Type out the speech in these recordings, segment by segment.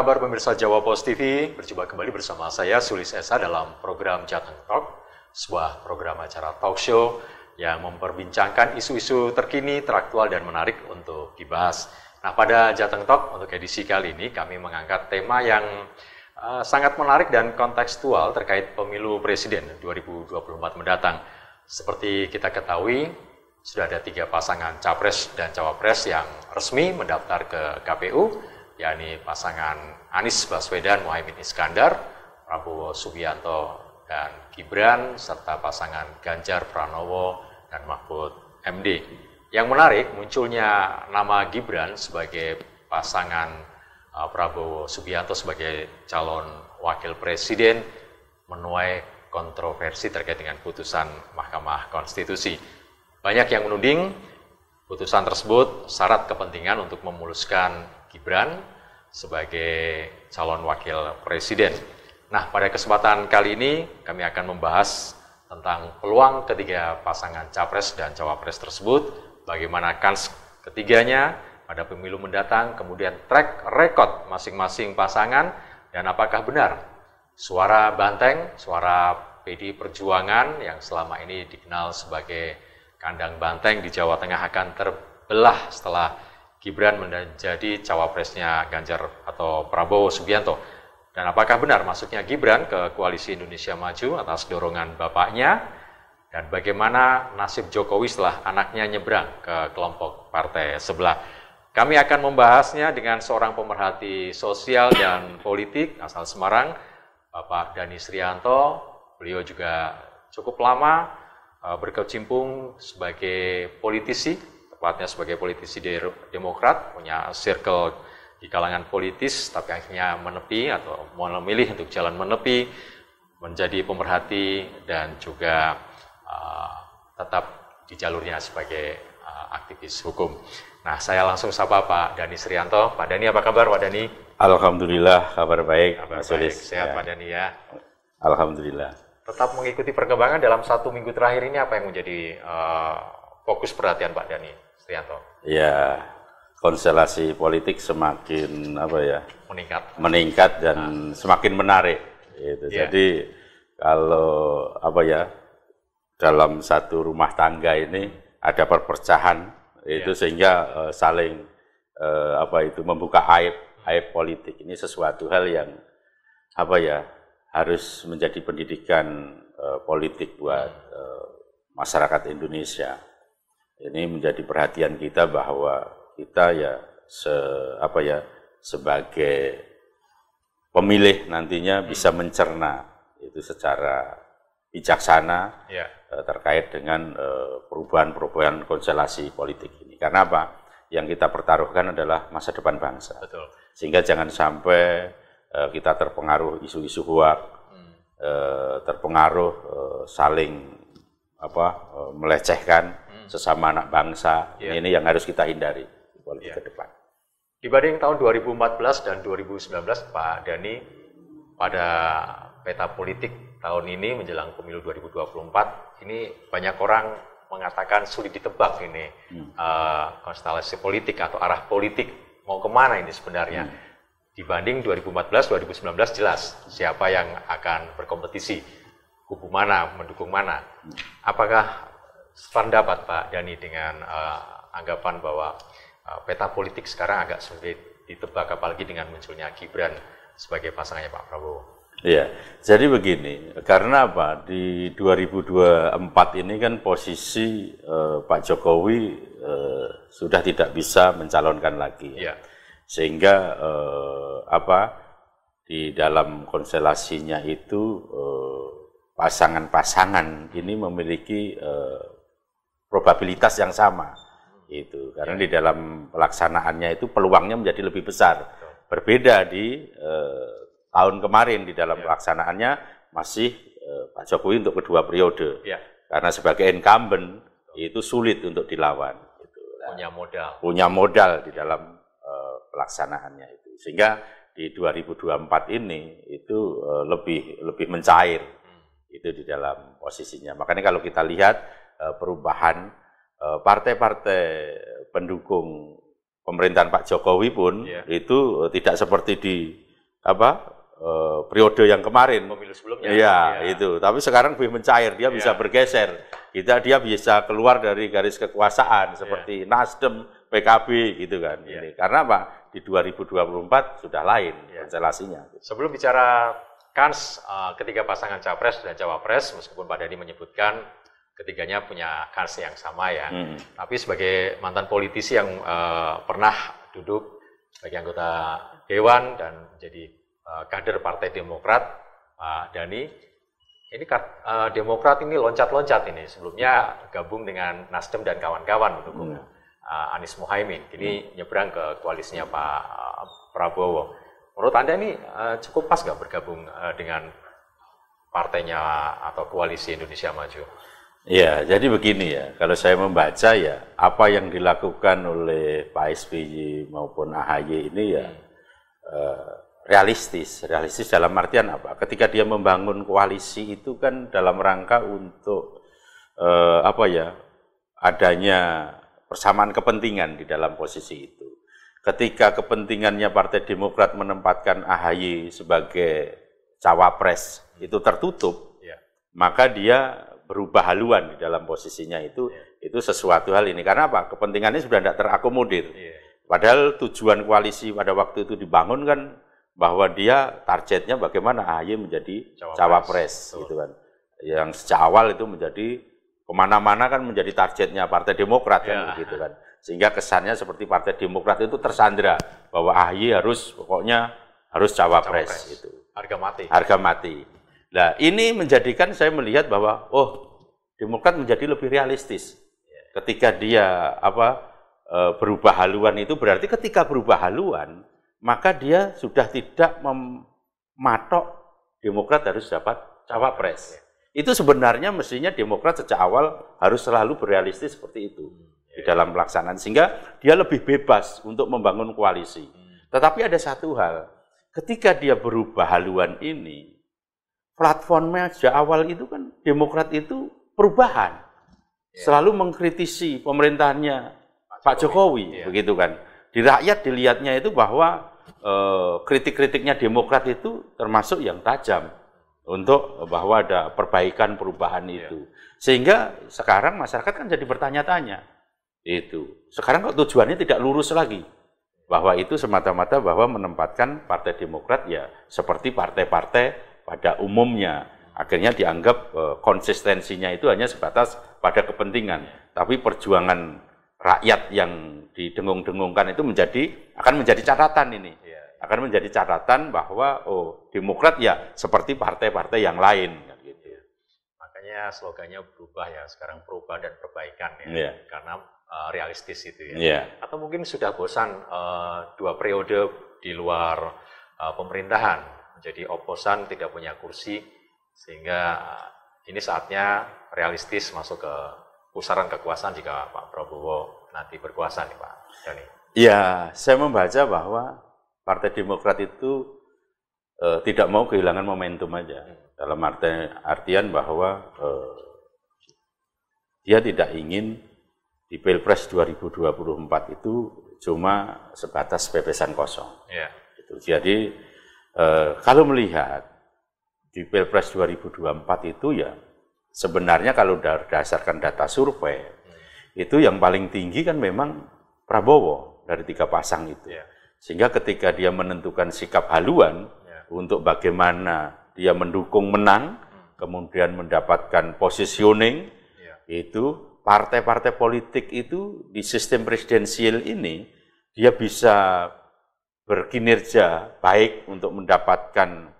kabar pemirsa Jawa Post TV? Berjumpa kembali bersama saya Sulis Esa dalam program Jateng Talk, sebuah program acara talk show yang memperbincangkan isu-isu terkini, teraktual, dan menarik untuk dibahas. Nah, pada Jateng Talk untuk edisi kali ini kami mengangkat tema yang uh, sangat menarik dan kontekstual terkait pemilu presiden 2024 mendatang. Seperti kita ketahui, sudah ada tiga pasangan capres dan cawapres yang resmi mendaftar ke KPU yakni pasangan Anies Baswedan Muhaimin Iskandar, Prabowo Subianto dan Gibran, serta pasangan Ganjar Pranowo dan Mahfud MD. Yang menarik munculnya nama Gibran sebagai pasangan uh, Prabowo Subianto sebagai calon wakil presiden menuai kontroversi terkait dengan putusan Mahkamah Konstitusi. Banyak yang menuding putusan tersebut syarat kepentingan untuk memuluskan Gibran sebagai calon wakil presiden. Nah, pada kesempatan kali ini kami akan membahas tentang peluang ketiga pasangan capres dan cawapres tersebut, bagaimana kans ketiganya pada pemilu mendatang, kemudian track record masing-masing pasangan, dan apakah benar suara Banteng, suara PD Perjuangan yang selama ini dikenal sebagai kandang Banteng di Jawa Tengah akan terbelah setelah Gibran menjadi cawapresnya Ganjar atau Prabowo Subianto. Dan apakah benar masuknya Gibran ke koalisi Indonesia Maju atas dorongan bapaknya? Dan bagaimana nasib Jokowi setelah anaknya nyebrang ke kelompok partai sebelah? Kami akan membahasnya dengan seorang pemerhati sosial dan politik asal Semarang, Bapak Dani Srianto. Beliau juga cukup lama eh, berkecimpung sebagai politisi kuatnya sebagai politisi Demokrat, punya circle di kalangan politis, tapi akhirnya menepi atau memilih untuk jalan menepi, menjadi pemerhati dan juga uh, tetap di jalurnya sebagai uh, aktivis hukum. Nah, saya langsung sapa Pak Dani Srianto. Pak Dani, apa kabar Pak Dani? Alhamdulillah, kabar baik. Kabar baik. baik, sehat ya. Pak Dani ya. Alhamdulillah. Tetap mengikuti perkembangan dalam satu minggu terakhir ini apa yang menjadi uh, fokus perhatian Pak Dani? Prianto. Ya, konstelasi politik semakin apa ya? Meningkat. Meningkat dan nah. semakin menarik. Gitu. Ya. Jadi kalau apa ya dalam satu rumah tangga ini ada perpecahan itu iya. sehingga uh, saling uh, apa itu membuka aib aib politik ini sesuatu hal yang apa ya harus menjadi pendidikan uh, politik buat uh, masyarakat Indonesia ini menjadi perhatian kita bahwa kita ya se apa ya sebagai pemilih nantinya bisa hmm. mencerna itu secara bijaksana ya. E, terkait dengan e, perubahan-perubahan konstelasi politik ini. Karena apa? Yang kita pertaruhkan adalah masa depan bangsa. Betul. Sehingga jangan sampai e, kita terpengaruh isu-isu huak, hmm. terpengaruh saling apa melecehkan sesama anak bangsa. Yeah. Ini yang harus kita hindari politik yeah. ke depan. Dibanding tahun 2014 dan 2019, Pak Dani, pada peta politik tahun ini menjelang pemilu 2024, ini banyak orang mengatakan sulit ditebak ini hmm. uh, konstelasi politik atau arah politik mau kemana ini sebenarnya. Hmm. Dibanding 2014-2019 jelas siapa yang akan berkompetisi, kubu mana, mendukung mana. Hmm. Apakah sependapat Pak Dani dengan uh, anggapan bahwa uh, peta politik sekarang agak sulit ditebak apalagi dengan munculnya Gibran sebagai pasangannya Pak Prabowo. Iya, jadi begini, karena apa di 2024 ini kan posisi uh, Pak Jokowi uh, sudah tidak bisa mencalonkan lagi, ya. Ya. sehingga uh, apa di dalam konstelasinya itu pasangan-pasangan ini memiliki probabilitas yang sama hmm. itu karena ya. di dalam pelaksanaannya itu peluangnya menjadi lebih besar berbeda di eh, tahun kemarin di dalam ya. pelaksanaannya masih eh, Pak Jokowi untuk kedua periode ya. karena sebagai incumbent itu sulit untuk dilawan gitu. punya modal punya modal di dalam eh, pelaksanaannya itu sehingga di 2024 ini itu eh, lebih lebih mencair hmm. itu di dalam posisinya makanya kalau kita lihat Eh, perubahan eh, partai-partai pendukung pemerintahan Pak Jokowi pun yeah. itu tidak seperti di apa eh, periode yang kemarin pemilu sebelumnya ya, ya itu tapi sekarang lebih mencair dia ya. bisa bergeser kita dia bisa keluar dari garis kekuasaan seperti ya. Nasdem PKB gitu kan ya. ini karena Pak di 2024 sudah lain ya. konstelasinya sebelum bicara kans uh, ketiga pasangan capres dan cawapres meskipun Pak Dhani menyebutkan ketiganya punya kars yang sama ya. Hmm. Tapi sebagai mantan politisi yang uh, pernah duduk sebagai anggota dewan dan jadi uh, kader Partai Demokrat, Pak Dhani, Dani, ini uh, Demokrat ini loncat-loncat ini. Sebelumnya gabung dengan Nasdem dan kawan-kawan mendukung hmm. uh, Anies Muhaimin. ini hmm. nyebrang ke koalisnya Pak Prabowo. Menurut Anda ini uh, cukup pas nggak bergabung uh, dengan partainya atau koalisi Indonesia Maju? Ya, jadi begini ya, kalau saya membaca ya, apa yang dilakukan oleh Pak SBY maupun AHY ini ya hmm. eh, realistis. Realistis dalam artian apa? Ketika dia membangun koalisi itu kan dalam rangka untuk eh, apa ya, adanya persamaan kepentingan di dalam posisi itu. Ketika kepentingannya Partai Demokrat menempatkan AHY sebagai cawapres hmm. itu tertutup, ya. maka dia berubah haluan di dalam posisinya itu yeah. itu sesuatu hal ini karena apa kepentingannya sudah tidak terakomodir yeah. padahal tujuan koalisi pada waktu itu dibangun kan bahwa dia targetnya bagaimana AHY menjadi cawapres, cawapres gitu kan yang sejak awal itu menjadi kemana-mana kan menjadi targetnya Partai Demokrat yeah. kan iya. gitu kan sehingga kesannya seperti Partai Demokrat itu tersandra bahwa AHY harus pokoknya harus cawapres, cawapres. itu harga mati harga mati Nah, ini menjadikan saya melihat bahwa oh, Demokrat menjadi lebih realistis. Ketika dia apa e, berubah haluan itu berarti ketika berubah haluan, maka dia sudah tidak mematok Demokrat harus dapat cawapres. Itu sebenarnya mestinya Demokrat sejak awal harus selalu berrealistis seperti itu di dalam pelaksanaan sehingga dia lebih bebas untuk membangun koalisi. Hmm. Tetapi ada satu hal, ketika dia berubah haluan ini, platformnya sejak awal itu kan Demokrat itu perubahan. Iya. Selalu mengkritisi pemerintahannya Pak, Pak Jokowi, Jokowi. Iya. begitu kan. Di rakyat dilihatnya itu bahwa eh, kritik-kritiknya Demokrat itu termasuk yang tajam untuk bahwa ada perbaikan perubahan iya. itu. Sehingga sekarang masyarakat kan jadi bertanya-tanya. Itu. Sekarang kok tujuannya tidak lurus lagi bahwa itu semata-mata bahwa menempatkan Partai Demokrat ya seperti partai-partai pada umumnya. Akhirnya dianggap e, konsistensinya itu hanya sebatas pada kepentingan. Tapi perjuangan rakyat yang didengung-dengungkan itu menjadi akan menjadi catatan ini. Iya. Akan menjadi catatan bahwa oh Demokrat ya seperti partai-partai yang lain. Kan gitu. Makanya slogannya berubah ya sekarang perubahan dan perbaikan ya. Yeah. Karena e, realistis itu ya. Yeah. Atau mungkin sudah bosan e, dua periode di luar pemerintahan menjadi oposan, tidak punya kursi, sehingga eh, ini saatnya realistis masuk ke pusaran kekuasaan jika Pak Prabowo nanti berkuasa nih Pak Ya, Ya, saya membaca bahwa Partai Demokrat itu e, tidak mau kehilangan momentum aja. Hmm. Dalam arti, artian bahwa e, dia tidak ingin di Pilpres 2024 itu cuma sebatas bebesan kosong. Yeah. Jadi Eh, kalau melihat di Pilpres 2024 itu ya sebenarnya kalau berdasarkan data survei itu yang paling tinggi kan memang Prabowo dari tiga pasang itu. Ya. Sehingga ketika dia menentukan sikap haluan ya. untuk bagaimana dia mendukung menang, hmm. kemudian mendapatkan positioning, ya. itu partai-partai politik itu di sistem presidensial ini dia bisa berkinerja baik untuk mendapatkan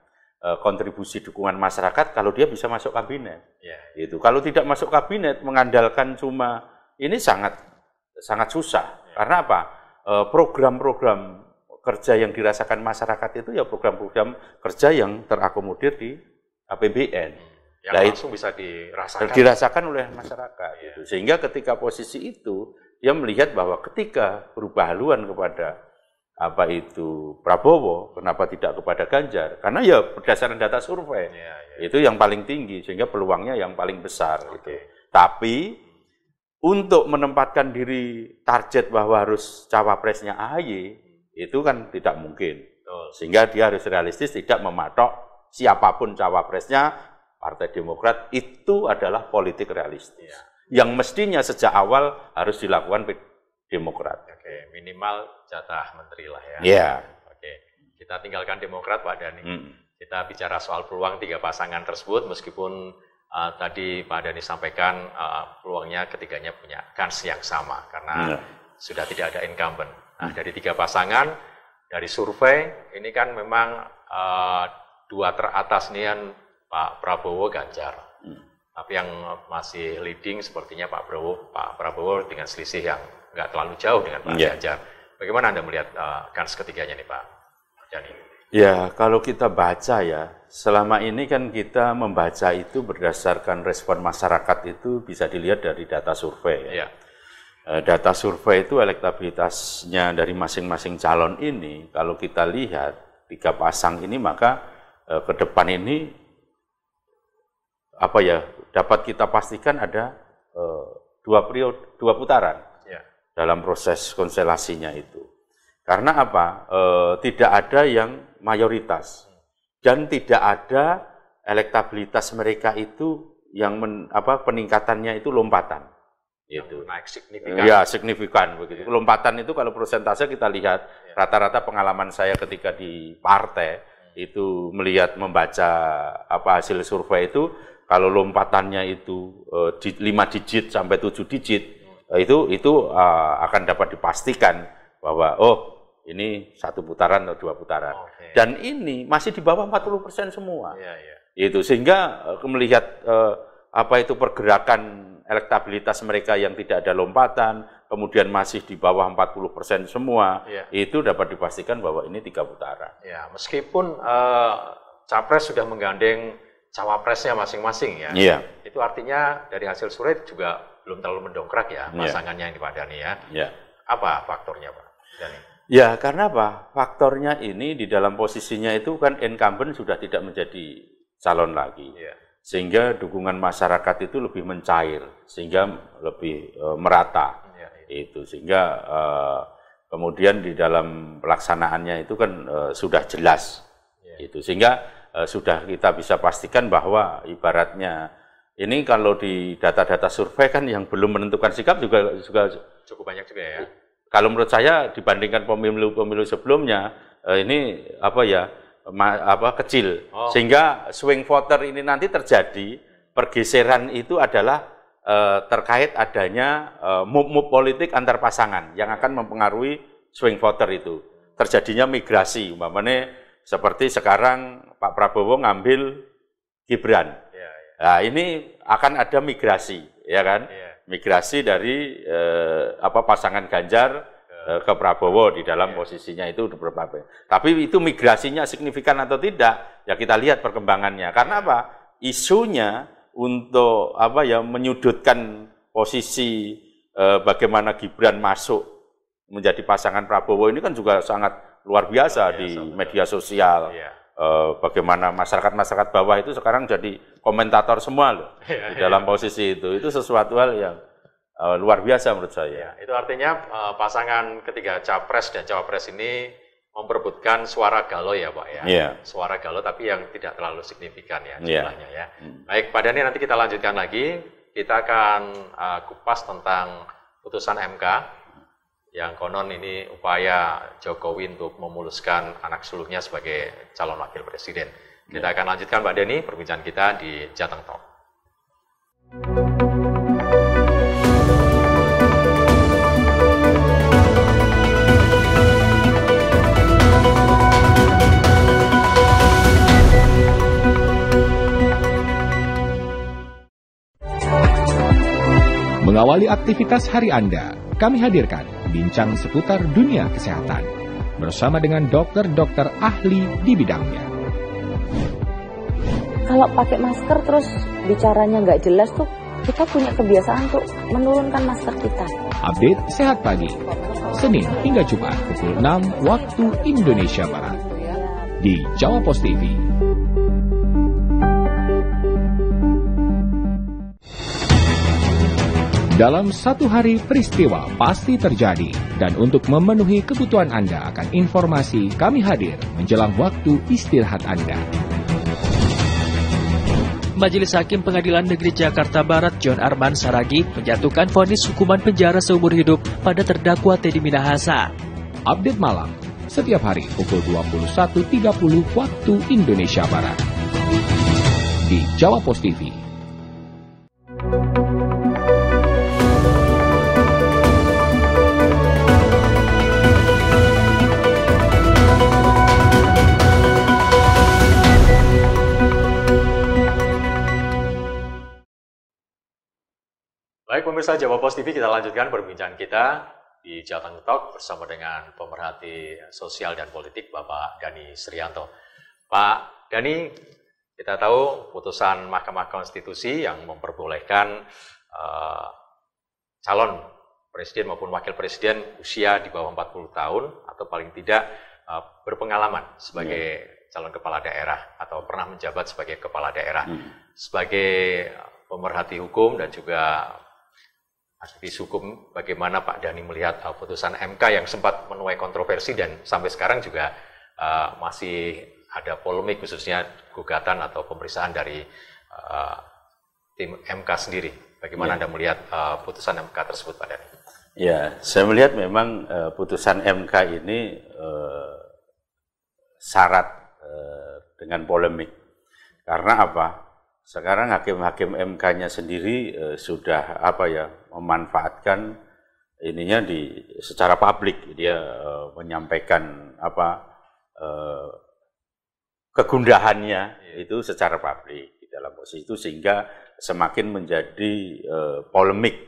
eh, kontribusi dukungan masyarakat kalau dia bisa masuk kabinet. Ya. Itu kalau tidak masuk kabinet mengandalkan cuma ini sangat sangat susah. Ya. Karena apa? Eh, program-program kerja yang dirasakan masyarakat itu ya program-program kerja yang terakomodir di APBN. Hmm. Yang nah, langsung bisa dirasakan. Dirasakan oleh masyarakat. Ya. Gitu. Sehingga ketika posisi itu dia melihat bahwa ketika berubah haluan kepada apa itu Prabowo, kenapa tidak kepada Ganjar? Karena ya berdasarkan data survei ya, ya. itu yang paling tinggi sehingga peluangnya yang paling besar. Okay. Gitu. Tapi untuk menempatkan diri target bahwa harus cawapresnya AHY itu kan tidak mungkin. Sehingga dia harus realistis tidak mematok siapapun cawapresnya Partai Demokrat itu adalah politik realistis. Ya. Yang mestinya sejak awal harus dilakukan Demokrat. Oke, minimal jatah menteri lah ya. Iya. Yeah. Oke, kita tinggalkan Demokrat Pak Dhani. Mm. Kita bicara soal peluang tiga pasangan tersebut meskipun uh, tadi Pak Dhani sampaikan uh, peluangnya ketiganya punya kans yang sama karena mm. sudah tidak ada incumbent. Nah, hmm. dari tiga pasangan dari survei ini kan memang uh, dua teratas nih kan Pak Prabowo Ganjar. Hmm. Tapi yang masih leading sepertinya Pak Prabowo, Pak Prabowo dengan selisih yang nggak terlalu jauh dengan Pak yeah. Ganjar. Bagaimana Anda melihat uh, eh, kans ketiganya nih Pak Jani? Ya, kalau kita baca ya, selama ini kan kita membaca itu berdasarkan respon masyarakat itu bisa dilihat dari data survei. Ya. ya. Data survei itu elektabilitasnya dari masing-masing calon ini, kalau kita lihat tiga pasang ini maka eh, ke depan ini apa ya dapat kita pastikan ada eh, dua periode dua putaran dalam proses konselasinya itu. Karena apa? E, tidak ada yang mayoritas dan tidak ada elektabilitas mereka itu yang men, apa peningkatannya itu lompatan. Itu naik signifikan. Ya, signifikan begitu. Iya. Lompatan itu kalau persentase kita lihat iya. rata-rata ya. pengalaman saya ketika di partai itu melihat membaca apa hasil survei itu kalau lompatannya itu e, eh, 5 digit sampai 7 digit Eh, itu itu uh, akan dapat dipastikan bahwa oh ini satu putaran atau dua putaran okay. dan ini masih di bawah 40% semua yeah, yeah. itu sehingga uh, melihat uh, apa itu pergerakan elektabilitas mereka yang tidak ada lompatan kemudian masih di bawah 40% semua yeah. itu dapat dipastikan bahwa ini tiga putaran ya yeah, meskipun uh, capres sudah menggandeng cawapresnya masing-masing ya yeah. itu artinya dari hasil survei juga belum terlalu mendongkrak ya iya. pasangannya yeah. ini Pak Dani ya. Yeah. Apa faktornya Pak Dani? Ya karena apa? Faktornya ini di dalam posisinya itu kan incumbent sudah tidak menjadi calon lagi. Yeah. Sehingga dukungan masyarakat itu lebih mencair, sehingga lebih e, merata. Yeah, yeah. Itu sehingga e, kemudian di dalam pelaksanaannya itu kan e, sudah jelas. Yeah. Itu sehingga e, sudah kita bisa pastikan bahwa ibaratnya ini kalau di data-data survei kan yang belum menentukan sikap juga juga cukup banyak juga ya. Kalau menurut saya dibandingkan pemilu-pemilu sebelumnya eh, ini apa ya ma, apa kecil oh. sehingga swing voter ini nanti terjadi pergeseran itu adalah eh, terkait adanya eh, move-move politik antar pasangan yang iya. akan mempengaruhi swing voter itu terjadinya migrasi umpamanya seperti sekarang Pak Prabowo ngambil Gibran Nah, ini akan ada migrasi, ya kan? Iya. Migrasi dari eh, apa pasangan Ganjar eh, ke Prabowo di dalam iya. posisinya itu berapa? Tapi itu migrasinya signifikan atau tidak? Ya kita lihat perkembangannya. Karena apa? Isunya untuk apa ya menyudutkan posisi eh, bagaimana Gibran masuk menjadi pasangan Prabowo ini kan juga sangat luar biasa, luar biasa di betul. media sosial. Iya. Eh, bagaimana masyarakat-masyarakat bawah itu sekarang jadi komentator semua loh iya, di iya, dalam iya. posisi itu. Itu sesuatu hal yang uh, luar biasa menurut saya. Ya, itu artinya uh, pasangan ketiga capres dan cawapres ini memperebutkan suara galau ya Pak ya. ya. Suara galau tapi yang tidak terlalu signifikan ya jumlahnya ya. ya. Baik, Pak Dhani nanti kita lanjutkan lagi. Kita akan uh, kupas tentang putusan MK yang konon ini upaya Jokowi untuk memuluskan anak sulungnya sebagai calon wakil presiden. Kita ya. akan lanjutkan Mbak Deni perbincangan kita di Jateng Talk. Mengawali aktivitas hari Anda kami hadirkan bincang seputar dunia kesehatan bersama dengan dokter-dokter ahli di bidangnya. Kalau pakai masker terus bicaranya nggak jelas tuh, kita punya kebiasaan untuk menurunkan masker kita. Update Sehat Pagi, Senin hingga Jumat pukul 6 waktu Indonesia Barat di Jawa Post TV. Dalam satu hari peristiwa pasti terjadi dan untuk memenuhi kebutuhan Anda akan informasi kami hadir menjelang waktu istirahat Anda. Majelis Hakim Pengadilan Negeri Jakarta Barat John Arman Saragi menjatuhkan vonis hukuman penjara seumur hidup pada terdakwa Teddy Minahasa. Update malam, setiap hari pukul 21.30 waktu Indonesia Barat. Di Jawa Post TV. Baik pemirsa Jawa Pos TV, kita lanjutkan perbincangan kita di Jateng Talk bersama dengan pemerhati sosial dan politik Bapak Dani Srianto. Pak Dani, kita tahu putusan Mahkamah Konstitusi yang memperbolehkan uh, calon presiden maupun wakil presiden usia di bawah 40 tahun atau paling tidak uh, berpengalaman sebagai iya. calon kepala daerah atau pernah menjabat sebagai kepala daerah. Hmm. Sebagai pemerhati hukum dan juga aktivis hukum bagaimana Pak Dani melihat uh, putusan MK yang sempat menuai kontroversi dan sampai sekarang juga uh, masih ada polemik khususnya gugatan atau pemeriksaan dari uh, tim MK sendiri. Bagaimana ya. Anda melihat uh, putusan MK tersebut Pak Dani? Ya, saya melihat memang uh, putusan MK ini uh, syarat uh, dengan polemik. Karena apa? Sekarang hakim-hakim MK-nya sendiri eh, sudah apa ya memanfaatkan ininya di secara publik dia eh, menyampaikan apa eh, kegundahannya iya. itu secara publik di dalam posisi itu sehingga semakin menjadi eh, polemik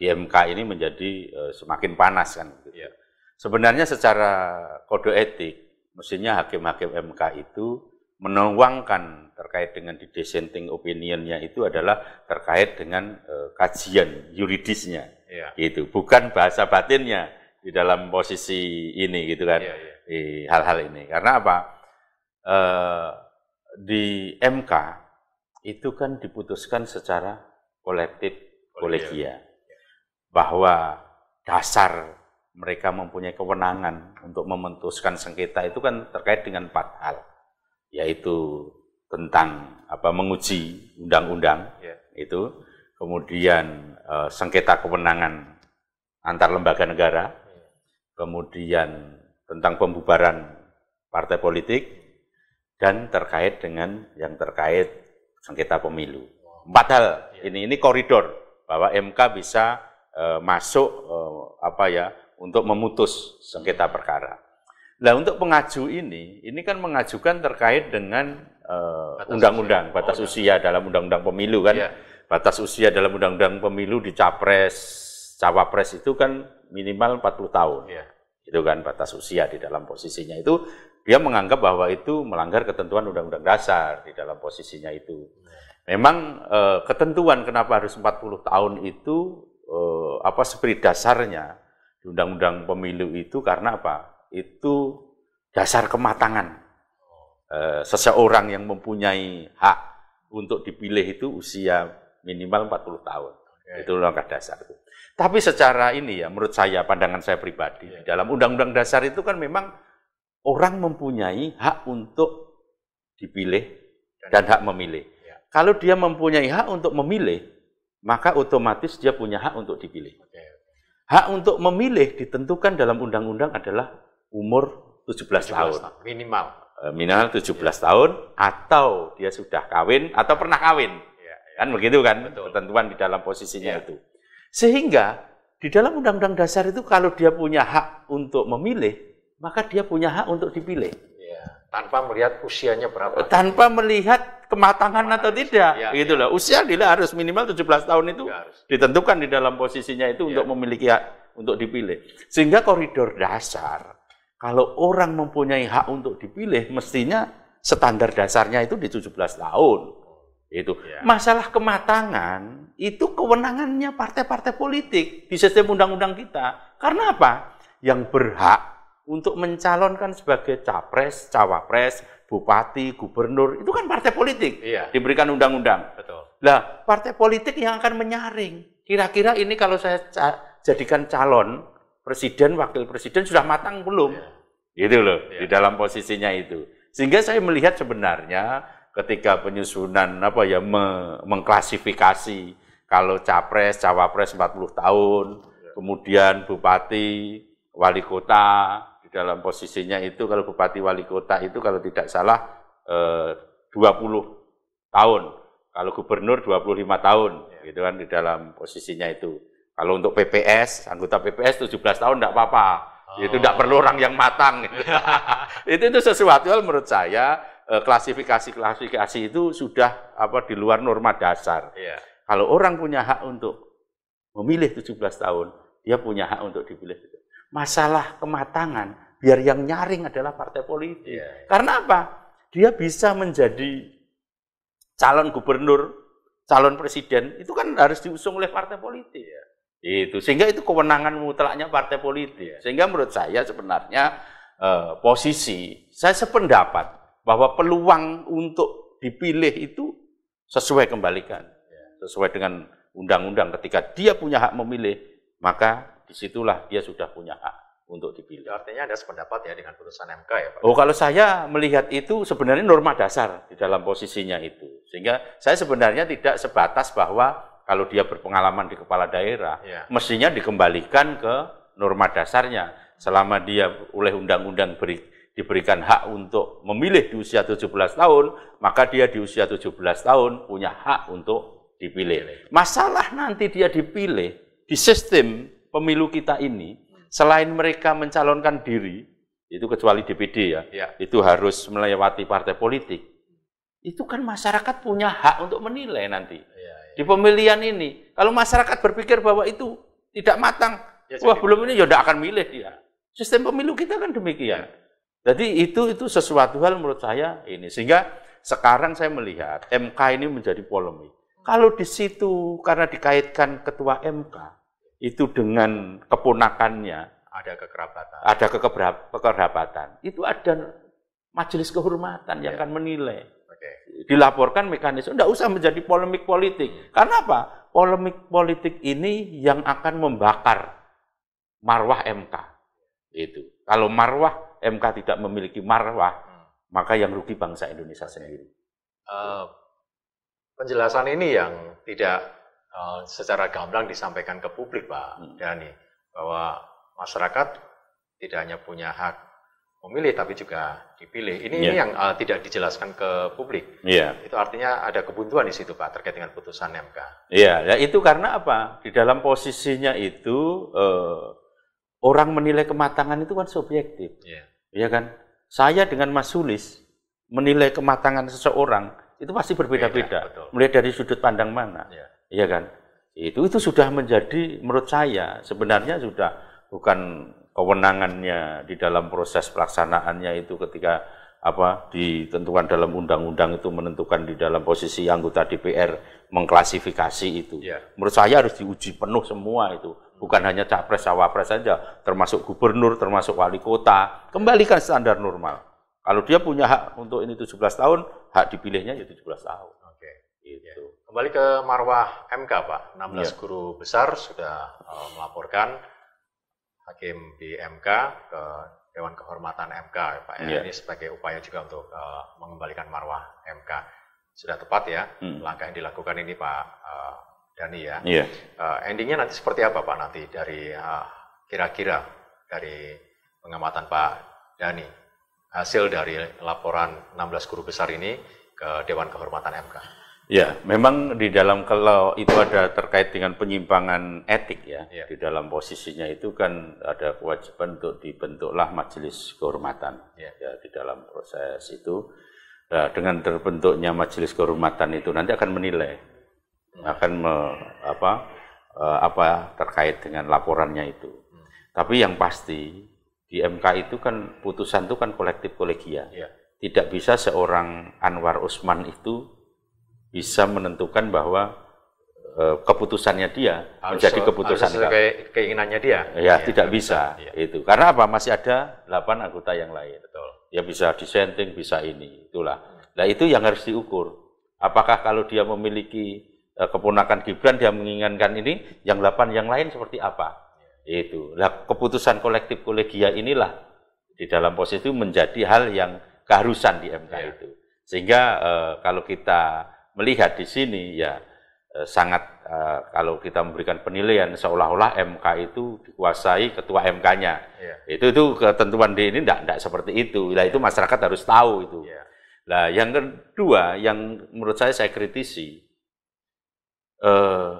di MK ini menjadi eh, semakin panas kan. Gitu. Ya. Sebenarnya secara kode etik mestinya hakim-hakim MK itu menuangkan terkait dengan dissenting opinionnya itu adalah terkait dengan e, kajian yuridisnya, ya. gitu, bukan bahasa batinnya di dalam posisi ini, gitu kan, ya, ya. hal-hal ini. Karena apa? E, di MK itu kan diputuskan secara kolektif kolegia bahwa dasar mereka mempunyai kewenangan untuk memutuskan sengketa itu kan terkait dengan empat hal yaitu tentang apa menguji undang-undang ya. itu, kemudian e, sengketa kewenangan antar lembaga negara, ya. kemudian tentang pembubaran partai politik dan terkait dengan yang terkait sengketa pemilu. Empat hal ya. ini ini koridor bahwa MK bisa e, masuk e, apa ya untuk memutus sengketa perkara. Nah, untuk pengaju ini, ini kan mengajukan terkait dengan eh, undang-undang uh, batas, usia. batas oh, iya. usia dalam undang-undang pemilu kan. Iya. Batas usia dalam undang-undang pemilu di capres, cawapres itu kan minimal 40 tahun. Yeah. Itu kan batas usia di dalam posisinya itu dia menganggap bahwa itu melanggar ketentuan undang-undang dasar di dalam posisinya itu. Iya. Memang uh, ketentuan kenapa harus 40 tahun itu uh, apa seperti dasarnya undang-undang pemilu itu karena apa? itu dasar kematangan. E, seseorang yang mempunyai hak untuk dipilih itu usia minimal 40 tahun. Okay. Itu langkah dasar itu. Tapi secara ini ya menurut saya pandangan saya pribadi yeah. dalam undang-undang dasar itu kan memang orang mempunyai hak untuk dipilih dan, dan hak memilih. Yeah. Kalau dia mempunyai hak untuk memilih, maka otomatis dia punya hak untuk dipilih. Okay. Hak untuk memilih ditentukan dalam undang-undang adalah umur 17, 17 tahun. tahun. Minimal. Eh, minimal 17 ya. tahun atau dia sudah kawin atau pernah kawin. Ya, ya. Kan begitu kan Betul. ketentuan di dalam posisinya ya. itu. Sehingga di dalam Undang-Undang Dasar itu kalau dia punya hak untuk memilih, maka dia punya hak untuk dipilih. Ya. Tanpa melihat usianya berapa. Tanpa melihat kematangan atau tidak. Ya, gitu ya. loh. Usia dia harus minimal 17 tahun itu ya, harus. ditentukan di dalam posisinya itu ya. untuk memiliki hak untuk dipilih. Sehingga koridor dasar kalau orang mempunyai hak untuk dipilih, mestinya standar dasarnya itu di 17 tahun. Itu. Ya. Masalah kematangan itu kewenangannya partai-partai politik di sistem undang-undang kita. Karena apa? Yang berhak untuk mencalonkan sebagai capres, cawapres, bupati, gubernur, itu kan partai politik. Iya. Diberikan undang-undang. Betul. Nah, partai politik yang akan menyaring. Kira-kira ini kalau saya jadikan calon, presiden, wakil presiden sudah matang belum? Ya. Itu loh, ya. di iya. dalam posisinya itu. Sehingga saya melihat sebenarnya ketika penyusunan apa ya me mengklasifikasi kalau capres, cawapres 40 tahun, ya. kemudian bupati, wali kota di dalam posisinya itu kalau bupati wali kota itu kalau tidak salah eh, 20 tahun, kalau gubernur 25 tahun, ya. gitu kan di dalam posisinya itu. Kalau untuk PPS, anggota PPS 17 tahun tidak apa-apa. Oh. Itu tidak perlu orang yang matang. itu itu sesuatu hal menurut saya eh, klasifikasi-klasifikasi itu sudah apa di luar norma dasar. Yeah. Kalau orang punya hak untuk memilih 17 tahun, dia punya hak untuk dipilih. Masalah kematangan, biar yang nyaring adalah partai politik. Yeah. Karena apa? Dia bisa menjadi calon gubernur, calon presiden, itu kan harus diusung oleh partai politik. Yeah. Itu sehingga itu kewenangan mutlaknya partai politik. Iya. Sehingga menurut saya sebenarnya eh, posisi saya sependapat bahwa peluang untuk dipilih itu sesuai kembalikan, iya. sesuai dengan undang-undang ketika dia punya hak memilih, maka disitulah dia sudah punya hak untuk dipilih. Artinya ada sependapat ya dengan putusan MK ya Pak? Oh kalau saya melihat itu sebenarnya norma dasar di dalam posisinya itu. Sehingga saya sebenarnya tidak sebatas bahwa kalau dia berpengalaman di kepala daerah, ya. mestinya dikembalikan ke norma dasarnya. Selama dia oleh undang-undang beri, diberikan hak untuk memilih di usia 17 tahun, maka dia di usia 17 tahun punya hak untuk dipilih. Masalah nanti dia dipilih di sistem pemilu kita ini, selain mereka mencalonkan diri, itu kecuali DPD ya, ya. itu harus melewati partai politik. Itu kan masyarakat punya hak untuk menilai nanti. Ya di pemilihan ini. Kalau masyarakat berpikir bahwa itu tidak matang, ya, wah belum ini ya tidak akan milih dia. Sistem pemilu kita kan demikian. Ya. Jadi itu itu sesuatu hal menurut saya ini sehingga sekarang saya melihat MK ini menjadi polemik. Kalau di situ karena dikaitkan ketua MK itu dengan keponakannya ada kekerabatan. Ada kekerabatan. Itu ada majelis kehormatan yang ya. akan menilai dilaporkan mekanisme. Tidak usah menjadi polemik politik. Hmm. Karena apa? Polemik politik ini yang akan membakar marwah MK. Itu. Kalau marwah MK tidak memiliki marwah, hmm. maka yang rugi bangsa Indonesia sendiri. Uh, penjelasan ini yang tidak uh, secara gamblang disampaikan ke publik, Pak hmm. Dani, bahwa masyarakat tidak hanya punya hak memilih tapi juga dipilih. Ini, yeah. ini yang uh, tidak dijelaskan ke publik. Yeah. Itu artinya ada kebuntuan di situ Pak terkait dengan putusan MK. Iya, yeah. ya itu karena apa? Di dalam posisinya itu uh, orang menilai kematangan itu kan subjektif. Iya yeah. kan? Saya dengan Mas Sulis menilai kematangan seseorang itu pasti berbeda-beda. mulai dari sudut pandang mana. Iya yeah. kan? Itu itu sudah menjadi menurut saya sebenarnya sudah bukan kewenangannya di dalam proses pelaksanaannya itu ketika apa ditentukan dalam undang-undang itu menentukan di dalam posisi anggota DPR mengklasifikasi itu. Ya. Menurut saya harus diuji penuh semua itu, bukan hanya capres cawapres saja, termasuk gubernur, termasuk wali kota. Kembalikan standar normal. Kalau dia punya hak untuk ini 17 tahun, hak dipilihnya ya 17 tahun. Oke. Itu. Kembali ke marwah MK, Pak. 16 ya. guru besar sudah eh, melaporkan hakim di MK ke Dewan Kehormatan MK ya, Pak ya. Iya. Ini sebagai upaya juga untuk uh, mengembalikan marwah MK. Sudah tepat ya hmm. langkah yang dilakukan ini Pak uh, eh, Dani ya. Yeah. Iya. Uh, endingnya nanti seperti apa Pak nanti dari kira eh, kira-kira dari pengamatan Pak Dani hasil dari laporan 16 guru besar ini ke Dewan Kehormatan MK? Ya, memang di dalam kalau itu ada terkait dengan penyimpangan etik ya. ya. Di dalam posisinya itu kan ada kewajiban untuk dibentuklah majelis kehormatan ya, ya di dalam proses itu. Nah, dengan terbentuknya majelis kehormatan itu nanti akan menilai hmm. akan me, apa e, apa terkait dengan laporannya itu. Hmm. Tapi yang pasti di MK itu kan putusan itu kan kolektif kolegial. Ya. Tidak bisa seorang Anwar Usman itu bisa menentukan bahwa e, keputusannya dia Harus menjadi keputusan ke, keinginannya dia. Ya, ya tidak bisa ya. itu. Karena apa? Masih ada 8 anggota yang lain. Betul. Ya bisa dissenting bisa ini. Itulah. Nah, itu yang harus diukur. Apakah kalau dia memiliki e, keponakan Gibran dia menginginkan ini, yang 8 yang lain seperti apa? Iya. Itu. Nah, keputusan kolektif kolegia inilah di dalam posisi itu menjadi hal yang keharusan di MK ya. itu. Sehingga e, kalau kita melihat di sini ya eh, sangat eh, kalau kita memberikan penilaian seolah-olah MK itu dikuasai ketua MK-nya. Yeah. Itu itu ketentuan di ini tidak seperti itu. Lah yeah. itu masyarakat harus tahu itu. Yeah. Iya. yang kedua yang menurut saya saya kritisi eh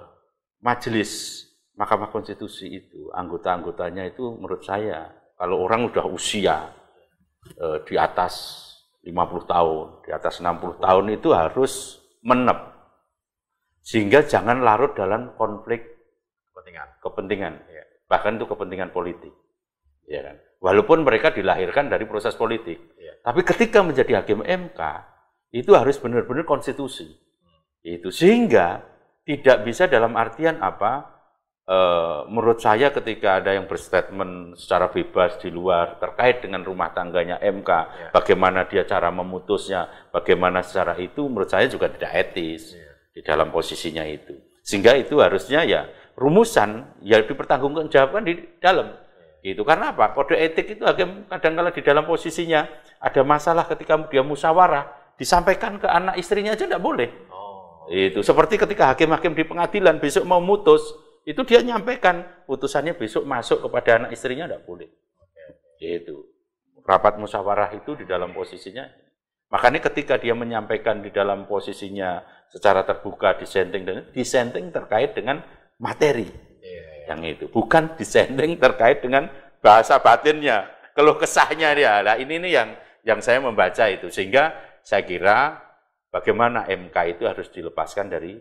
majelis Mahkamah Konstitusi itu anggota-anggotanya itu menurut saya kalau orang sudah usia eh, di atas 50 tahun, di atas 60 tahun itu harus menep. Sehingga jangan larut dalam konflik kepentingan. kepentingan ya. Bahkan itu kepentingan politik. Ya kan? Walaupun mereka dilahirkan dari proses politik. Ya. Tapi ketika menjadi hakim MK, itu harus benar-benar konstitusi. Hmm. Itu sehingga tidak bisa dalam artian apa? e, menurut saya ketika ada yang berstatement secara bebas di luar terkait dengan rumah tangganya MK, ya. bagaimana dia cara memutusnya, bagaimana secara itu menurut saya juga tidak etis ya. di dalam posisinya itu. Sehingga itu harusnya ya rumusan ya dipertanggungjawabkan di dalam. Itu karena apa? Kode etik itu hakim kadang-kala di dalam posisinya ada masalah ketika dia musyawarah disampaikan ke anak istrinya aja tidak boleh. Oh. Itu seperti ketika hakim-hakim di pengadilan besok mau mutus itu dia nyampaikan putusannya besok masuk kepada anak istrinya tidak boleh. itu rapat musyawarah itu di dalam posisinya. Makanya ketika dia menyampaikan di dalam posisinya secara terbuka dissenting dan disenting terkait dengan materi iya. yang itu, bukan dissenting terkait dengan bahasa batinnya, keluh kesahnya dia. Nah, ini nih yang yang saya membaca itu sehingga saya kira bagaimana MK itu harus dilepaskan dari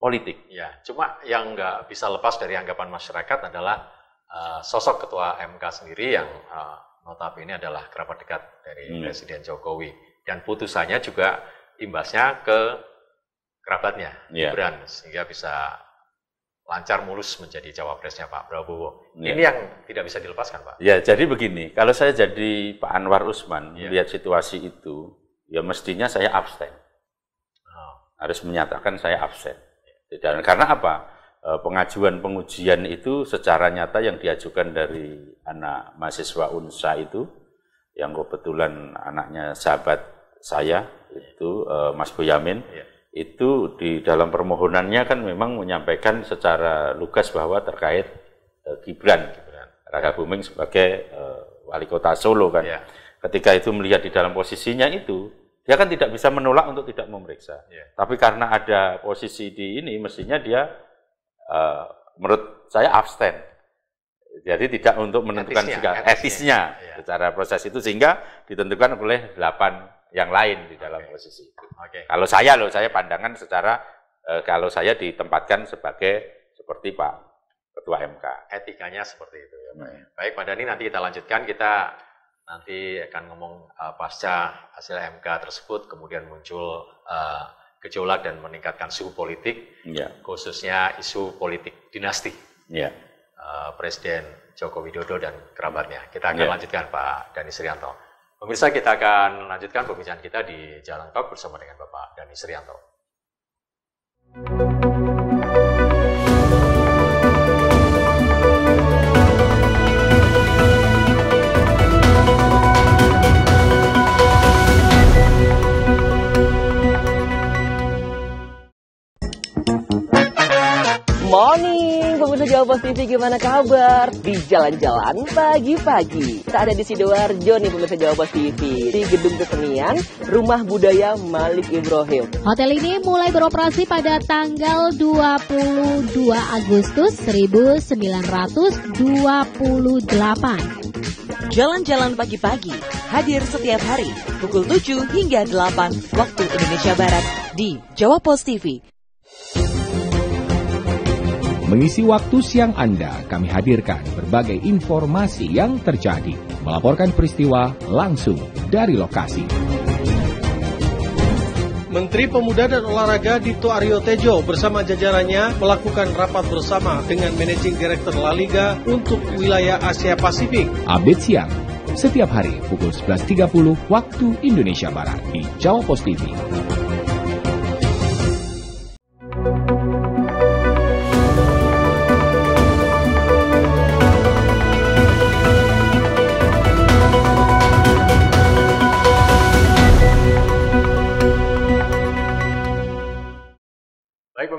politik. Ya, cuma yang nggak bisa lepas dari anggapan masyarakat adalah uh, sosok ketua MK sendiri yang uh, notabene adalah kerabat dekat dari hmm. Presiden Jokowi dan putusannya juga imbasnya ke kerabatnya yeah. Gibran sehingga bisa lancar mulus menjadi cawapresnya Pak Prabowo. Yeah. Ini yang tidak bisa dilepaskan, Pak. Ya, jadi begini, kalau saya jadi Pak Anwar Usman yeah. melihat situasi itu, ya mestinya saya abstain. Oh. Harus menyatakan saya abstain. Dan karena apa? E, pengajuan pengujian itu secara nyata yang diajukan dari anak mahasiswa UNSA itu, yang kebetulan anaknya sahabat saya itu e, Mas Boyamin, ya. itu di dalam permohonannya kan memang menyampaikan secara lugas bahwa terkait e, Gibran, Gibran. Raka Buming sebagai wali kota Solo kan. Ya. Ketika itu melihat di dalam posisinya itu, dia kan tidak bisa menolak untuk tidak memeriksa. Ya. Tapi karena ada posisi di ini, mestinya dia uh, menurut saya abstain. Jadi tidak untuk menentukan etisnya, sikap etisnya, etisnya iya. secara proses itu sehingga ditentukan oleh delapan yang lain di dalam okay. posisi itu. Okay. Kalau saya loh, saya pandangan secara uh, kalau saya ditempatkan sebagai seperti Pak Ketua MK. Etikanya seperti itu ya Pak. Hmm. Baik Pak Dhani, nanti kita lanjutkan kita nanti akan ngomong uh, pasca hasil MK tersebut kemudian muncul uh, gejolak dan meningkatkan suhu politik yeah. khususnya isu politik dinasti yeah. Ya. uh, Presiden Joko Widodo dan kerabatnya kita akan yeah. lanjutkan Pak Dani Srianto pemirsa kita akan lanjutkan pembicaraan kita di Jalan Talk bersama dengan Bapak Dani Srianto. Thank you. morning, pemirsa Jawa Pos TV gimana kabar? Di jalan-jalan pagi-pagi. Kita ada di Sidoarjo nih pemirsa Jawa Pos TV, di Gedung Kesenian Rumah Budaya Malik Ibrahim. Hotel ini mulai beroperasi pada tanggal 22 Agustus 1928. Jalan-jalan pagi-pagi hadir setiap hari pukul 7 hingga 8 waktu Indonesia Barat di Jawa Post TV. Mengisi waktu siang Anda, kami hadirkan berbagai informasi yang terjadi, melaporkan peristiwa langsung dari lokasi. Menteri Pemuda dan Olahraga Dito Aryo Tejo bersama jajarannya melakukan rapat bersama dengan Managing Director La Liga untuk wilayah Asia Pasifik. Update siang, setiap hari pukul 11.30 waktu Indonesia Barat di Jawa Pos TV.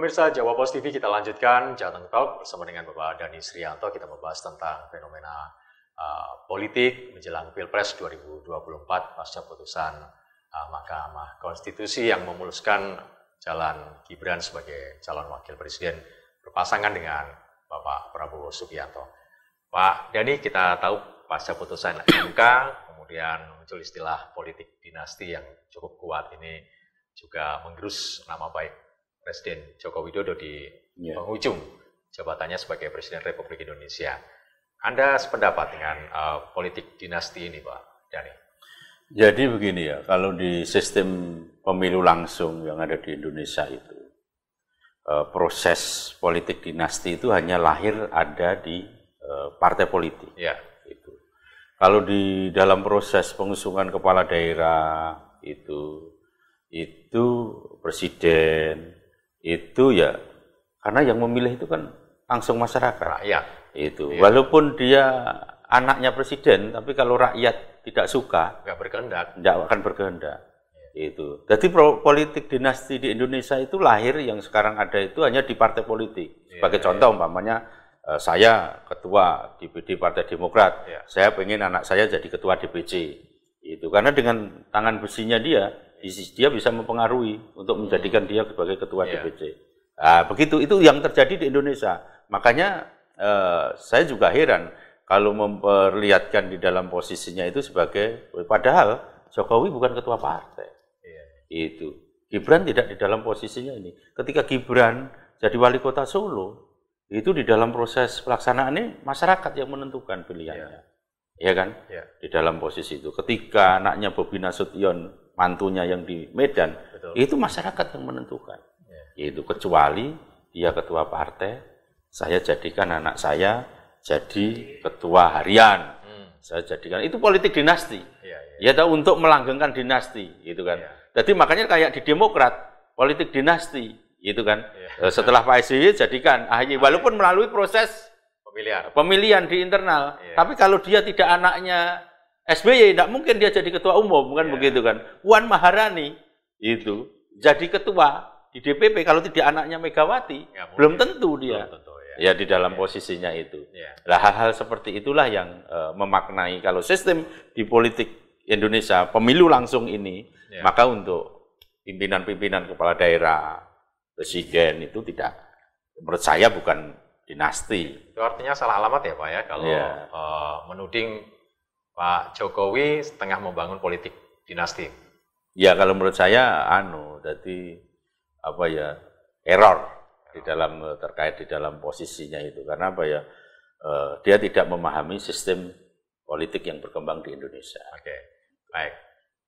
Pemirsa Jawa Pos TV kita lanjutkan Jateng Talk bersama dengan Bapak Dani Srianto kita membahas tentang fenomena uh, politik menjelang Pilpres 2024 pasca putusan uh, Mahkamah Konstitusi yang memuluskan jalan Gibran sebagai calon wakil presiden berpasangan dengan Bapak Prabowo Subianto. Pak Dani kita tahu pasca putusan MK kemudian muncul istilah politik dinasti yang cukup kuat ini juga menggerus nama baik Presiden Joko Widodo di yeah. penghujung jabatannya sebagai Presiden Republik Indonesia. Anda sependapat dengan uh, politik dinasti ini, Pak Dani? Jadi begini ya, kalau di sistem pemilu langsung yang ada di Indonesia itu, uh, proses politik dinasti itu hanya lahir ada di uh, partai politik. Ya. Itu. Kalau di dalam proses pengusungan kepala daerah itu, itu presiden, itu ya karena yang memilih itu kan langsung masyarakat. Rakyat. Itu. Iya. Walaupun dia anaknya presiden, tapi kalau rakyat tidak suka, nggak berkehendak. Nggak akan berkehendak. Iya. Itu. Jadi politik dinasti di Indonesia itu lahir yang sekarang ada itu hanya di partai politik. Iya, Sebagai iya, contoh, iya. umpamanya eh, saya ketua DPD Partai Demokrat, iya. saya ingin anak saya jadi ketua DPC. Itu karena dengan tangan besinya dia dia bisa mempengaruhi untuk hmm. menjadikan dia sebagai ketua yeah. DPC. Nah, begitu itu yang terjadi di Indonesia. Makanya eh, saya juga heran kalau memperlihatkan di dalam posisinya itu sebagai padahal Jokowi bukan ketua partai. Yeah. Itu. Gibran tidak di dalam posisinya ini. Ketika Gibran jadi wali kota Solo, itu di dalam proses pelaksanaan ini masyarakat yang menentukan pilihannya. Yeah. Ya iya kan? Yeah. Di dalam posisi itu. Ketika anaknya Bobi Nasution mantunya yang di Medan, Betul. itu masyarakat yang menentukan. Ya. Yaitu kecuali dia ketua partai, saya jadikan anak saya jadi ketua harian. Hmm. Saya jadikan itu politik dinasti. Ya, ya. ya untuk melanggengkan dinasti, gitu kan. Ya. Jadi makanya kayak di Demokrat, politik dinasti, gitu kan. Ya. Eh, setelah Pak SBY jadikan AHY ah, walaupun ya. melalui proses pemilihan pemilihan di internal. Ya. Tapi kalau dia tidak anaknya SBY tidak mungkin dia jadi ketua umum kan ya. begitu kan. Puan Maharani itu jadi ketua di DPP kalau tidak anaknya Megawati ya, belum tentu dia. Belum tentu, ya. ya di dalam ya. posisinya itu. Ya. hal-hal seperti itulah yang uh, memaknai kalau sistem di politik Indonesia pemilu langsung ini ya. maka untuk pimpinan-pimpinan kepala daerah presiden itu tidak menurut saya bukan dinasti. Itu artinya salah alamat ya Pak ya kalau ya. Uh, menuding Pak Jokowi setengah membangun politik dinasti. Ya kalau menurut saya anu, jadi apa ya error di dalam eh, terkait di dalam posisinya itu karena apa ya eh, dia tidak memahami sistem politik yang berkembang di Indonesia. Oke, baik.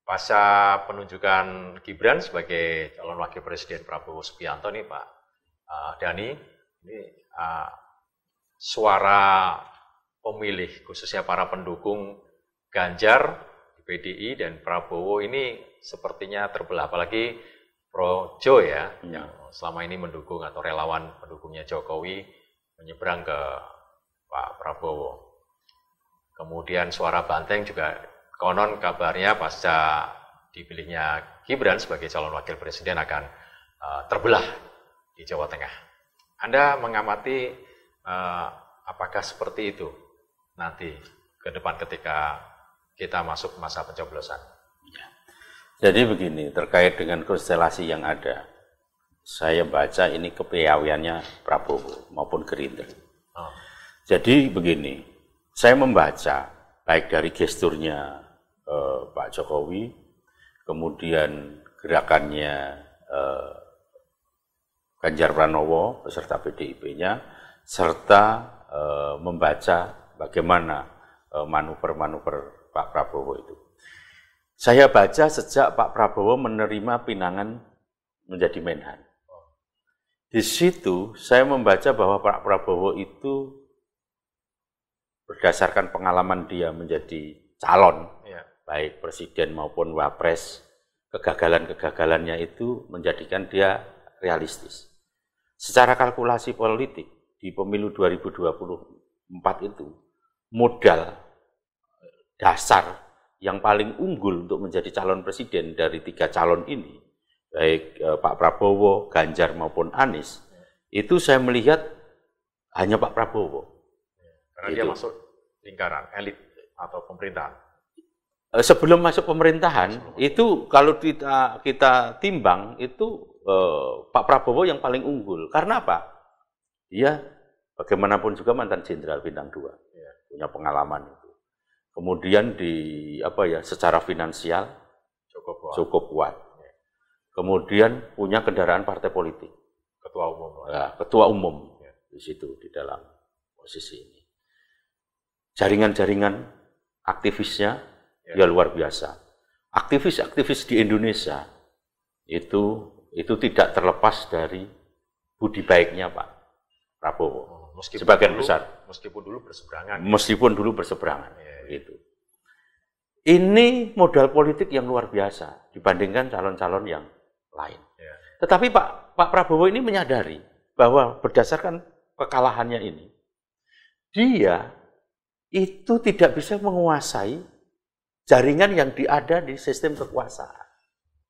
Pasca penunjukan Gibran sebagai calon wakil presiden Prabowo Subianto nih Pak uh, eh, Dani, ini uh, suara pemilih khususnya para pendukung Ganjar di PDI dan Prabowo ini sepertinya terbelah, apalagi Projo ya, hmm. yang selama ini mendukung atau relawan pendukungnya Jokowi menyeberang ke Pak Prabowo. Kemudian suara Banteng juga konon kabarnya pasca dipilihnya Gibran sebagai calon wakil presiden akan uh, terbelah di Jawa Tengah. Anda mengamati uh, apakah seperti itu nanti ke depan ketika kita masuk masa pencoblosan. Ya. Jadi begini, terkait dengan konstelasi yang ada, saya baca ini kepiawiannya Prabowo maupun Gerindra. Oh. Jadi begini, saya membaca baik dari gesturnya eh, Pak Jokowi, kemudian gerakannya eh, Ganjar Pranowo beserta PDIP-nya, serta eh, membaca bagaimana eh, manuver-manuver Pak Prabowo itu. Saya baca sejak Pak Prabowo menerima pinangan menjadi Menhan. Di situ saya membaca bahwa Pak Prabowo itu berdasarkan pengalaman dia menjadi calon, ya. baik presiden maupun wapres, kegagalan-kegagalannya itu menjadikan dia realistis. Secara kalkulasi politik di pemilu 2024 itu, modal dasar yang paling unggul untuk menjadi calon presiden dari tiga calon ini, baik eh, Pak Prabowo, Ganjar maupun Anies, itu saya melihat hanya Pak Prabowo. Karena gitu. dia masuk lingkaran elit atau pemerintahan. Eh, sebelum masuk pemerintahan Sebelum. itu kalau kita kita timbang itu eh, Pak Prabowo yang paling unggul. Karena apa? Dia bagaimanapun juga mantan jenderal bintang dua, ya. punya pengalaman Kemudian di apa ya secara finansial cukup kuat. Cukup kuat. Kemudian punya kendaraan partai politik. Ketua umum. ya, ketua umum ya. di situ di dalam posisi ini. Jaringan-jaringan aktivisnya ya, ya luar biasa. Aktivis-aktivis di Indonesia itu itu tidak terlepas dari budi baiknya Pak Prabowo. Oh, meskipun sebagian dulu, besar. Meskipun dulu berseberangan. Ya. Meskipun dulu berseberangan. Itu. Ini modal politik yang luar biasa dibandingkan calon-calon yang lain. Ya. Tetapi Pak Pak Prabowo ini menyadari bahwa berdasarkan kekalahannya ini, dia itu tidak bisa menguasai jaringan yang diada di sistem kekuasaan.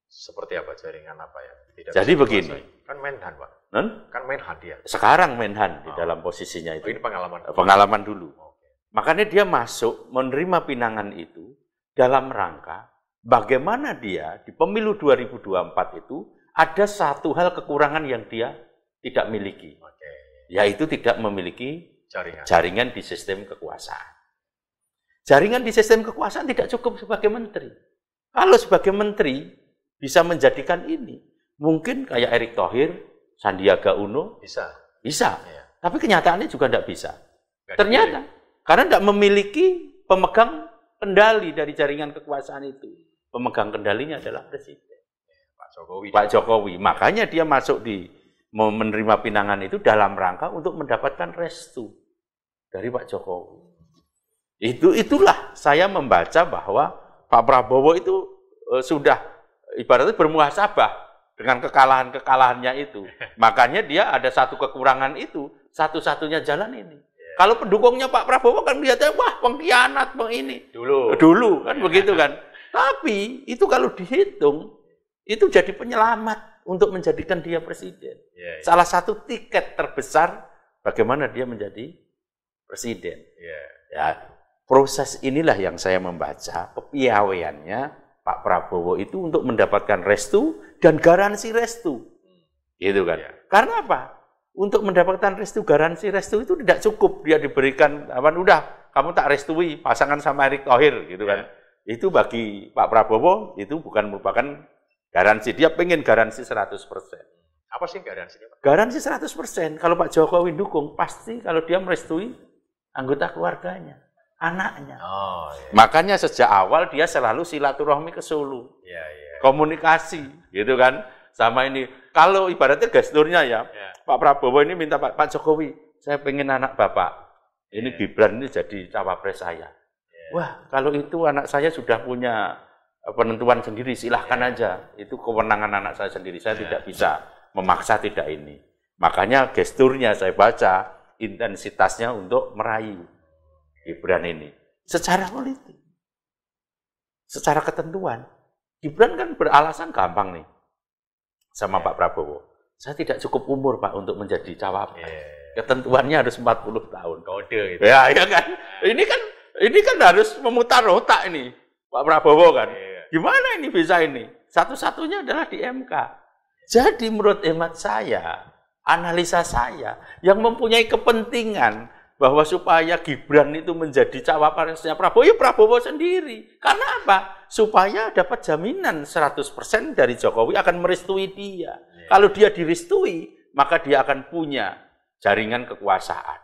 Seperti apa jaringan apa ya? Tidak Jadi begini. Kan Menhan, Pak. Hmm? Kan Menhan dia. Sekarang Menhan oh. di dalam posisinya oh, itu. Oh, ini pengalaman. Pengalaman dulu. Oh. Makanya dia masuk menerima pinangan itu dalam rangka bagaimana dia di pemilu 2024 itu ada satu hal kekurangan yang dia tidak miliki. Oke. Yaitu tidak memiliki jaringan. jaringan di sistem kekuasaan. Jaringan di sistem kekuasaan tidak cukup sebagai menteri. Kalau sebagai menteri bisa menjadikan ini, mungkin kayak Erick Thohir, Sandiaga Uno. Bisa. Bisa. Ya. Tapi kenyataannya juga tidak bisa. Gak Ternyata dipilih karena tidak memiliki pemegang kendali dari jaringan kekuasaan itu. Pemegang kendalinya adalah presiden. Pak Jokowi. Pak Jokowi. Makanya dia masuk di menerima pinangan itu dalam rangka untuk mendapatkan restu dari Pak Jokowi. Itu itulah saya membaca bahwa Pak Prabowo itu e, sudah ibaratnya bermuasabah dengan kekalahan-kekalahannya itu. Makanya dia ada satu kekurangan itu, satu-satunya jalan ini. Kalau pendukungnya Pak Prabowo kan kelihatannya wah pengkhianat, bang ini. Dulu. Dulu kan iya. begitu kan. Tapi itu kalau dihitung itu jadi penyelamat untuk menjadikan dia presiden. Ya, ya. Salah satu tiket terbesar bagaimana dia menjadi presiden. Ya. ya proses inilah yang saya membaca kepiawaiannya Pak Prabowo itu untuk mendapatkan restu dan garansi restu. Hmm. Gitu kan. Ya. Karena apa? untuk mendapatkan restu garansi restu itu tidak cukup dia diberikan apa udah kamu tak restui pasangan sama Erick Thohir gitu kan. Yeah. Itu bagi Pak Prabowo itu bukan merupakan garansi. Dia pengen garansi 100%. Apa sih garansi Pak? Garansi 100%. Kalau Pak Jokowi dukung pasti kalau dia merestui anggota keluarganya, anaknya. Oh, yeah. Makanya sejak awal dia selalu silaturahmi ke Solo. Yeah, iya. Komunikasi gitu kan sama ini kalau ibaratnya gesturnya ya, ya. Pak Prabowo ini minta Pak, Pak Jokowi, saya pengen anak Bapak. Ini ya. Gibran ini jadi cawapres saya. Ya. Wah, kalau itu anak saya sudah punya eh, penentuan sendiri, silahkan ya. aja. Itu kewenangan anak saya sendiri. Saya ya. tidak bisa memaksa tidak ini. Makanya gesturnya saya baca, intensitasnya untuk meraih Gibran ini. Secara politik, secara ketentuan, Gibran kan beralasan gampang nih sama yeah. Pak Prabowo. Saya tidak cukup umur Pak untuk menjadi cawapres. Yeah. Iya, iya. Ketentuannya harus 40 tahun. Kode gitu. Ya, ya kan. Ini kan ini kan harus memutar otak ini Pak Prabowo kan. Yeah. Iya. Gimana ini bisa ini? Satu-satunya adalah di MK. Jadi menurut hemat saya, analisa saya yang mempunyai kepentingan bahwa supaya Gibran itu menjadi cawapresnya Prabowo, ya Prabowo sendiri. Karena apa? supaya dapat jaminan 100% dari Jokowi akan merestui dia. Ya. Kalau dia direstui, maka dia akan punya jaringan kekuasaan,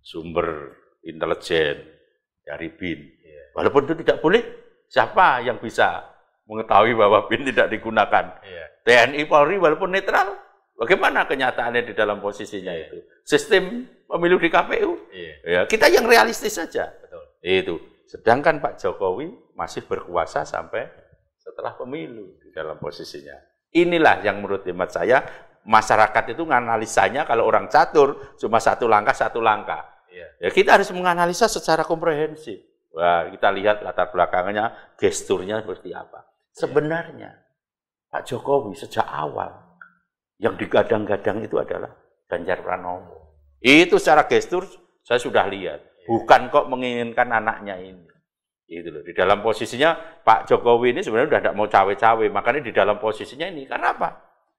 sumber intelijen dari BIN. Ya. Walaupun itu tidak boleh, siapa yang bisa mengetahui bahwa BIN tidak digunakan? Ya. TNI Polri walaupun netral, bagaimana kenyataannya di dalam posisinya ya. itu? Sistem pemilu di KPU? Ya. Ya, kita yang realistis saja. Betul. Itu. Sedangkan Pak Jokowi masih berkuasa sampai setelah pemilu di dalam posisinya. Inilah yang menurut hemat saya masyarakat itu menganalisanya kalau orang catur cuma satu langkah satu langkah. Iya. Ya, kita harus menganalisa secara komprehensif. Wah, kita lihat latar belakangnya, gesturnya seperti apa. Sebenarnya Pak Jokowi sejak awal yang digadang-gadang itu adalah Ganjar Pranowo. Itu secara gestur saya sudah lihat. Iya. Bukan kok menginginkan anaknya ini gitu loh. Di dalam posisinya Pak Jokowi ini sebenarnya udah tidak mau cawe-cawe, makanya di dalam posisinya ini karena apa?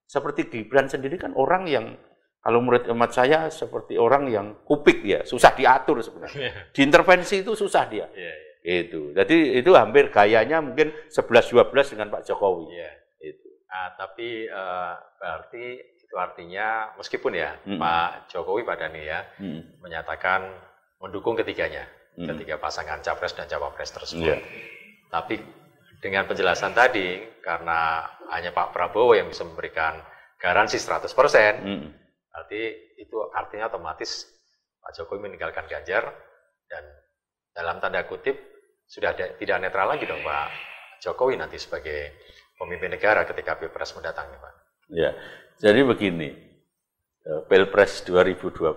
Seperti Gibran sendiri kan orang yang kalau menurut hemat saya seperti orang yang kupik ya, susah diatur sebenarnya. Yeah. Diintervensi itu susah dia. Yeah, yeah. Itu. Jadi itu hampir gayanya mungkin 11 12 dengan Pak Jokowi. Yeah. Itu. Nah, tapi uh, berarti itu artinya meskipun ya mm. Pak Jokowi pada nih ya mm. menyatakan mendukung ketiganya. Hmm. ketiga pasangan capres dan cawapres tersebut. Yeah. Tapi dengan penjelasan tadi, karena hanya Pak Prabowo yang bisa memberikan garansi 100%, hmm. berarti itu artinya otomatis Pak Jokowi meninggalkan Ganjar dan dalam tanda kutip sudah ada, tidak netral lagi dong Pak Jokowi nanti sebagai pemimpin negara ketika Pilpres mendatang Pak. Ya, jadi begini, eh, Pilpres 2024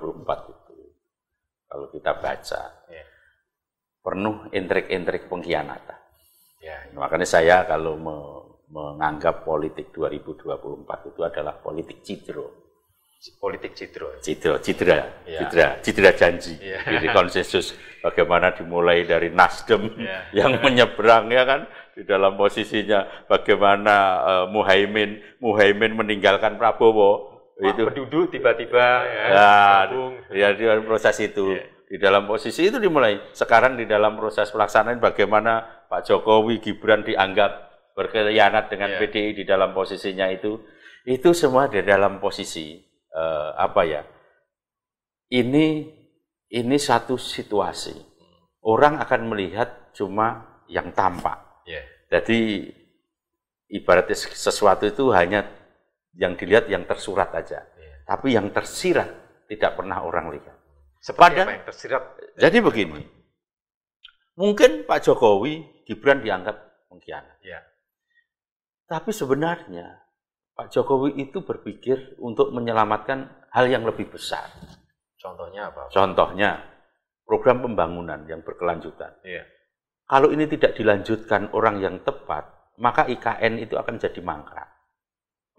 itu kalau kita baca, ya penuh intrik-intrik pengkhianatan. Ya, ya. Makanya saya kalau me menganggap politik 2024 itu adalah politik citro, Politik citro, citro, citra, ya. citra, citra janji. Ya. Jadi konsensus bagaimana dimulai dari Nasdem ya. yang ya kan di dalam posisinya bagaimana uh, eh, Muhaimin, Muhaimin meninggalkan Prabowo. itu duduk tiba-tiba ya, nah, ya, ya, ya proses itu. Ya di dalam posisi itu dimulai. Sekarang di dalam proses pelaksanaan bagaimana Pak Jokowi Gibran dianggap berkhianat dengan yeah. PDI di dalam posisinya itu, itu semua di dalam posisi uh, apa ya? Ini ini satu situasi. Orang akan melihat cuma yang tampak. Yeah. Jadi ibaratnya sesuatu itu hanya yang dilihat yang tersurat aja, yeah. tapi yang tersirat tidak pernah orang lihat. Seperti apa yang tersirat? Jadi begini, mungkin Pak Jokowi Gibran dianggap pengkhianat. Ya. Tapi sebenarnya Pak Jokowi itu berpikir untuk menyelamatkan hal yang lebih besar. Contohnya apa? Contohnya program pembangunan yang berkelanjutan. Ya. Kalau ini tidak dilanjutkan orang yang tepat, maka IKN itu akan jadi mangkrak.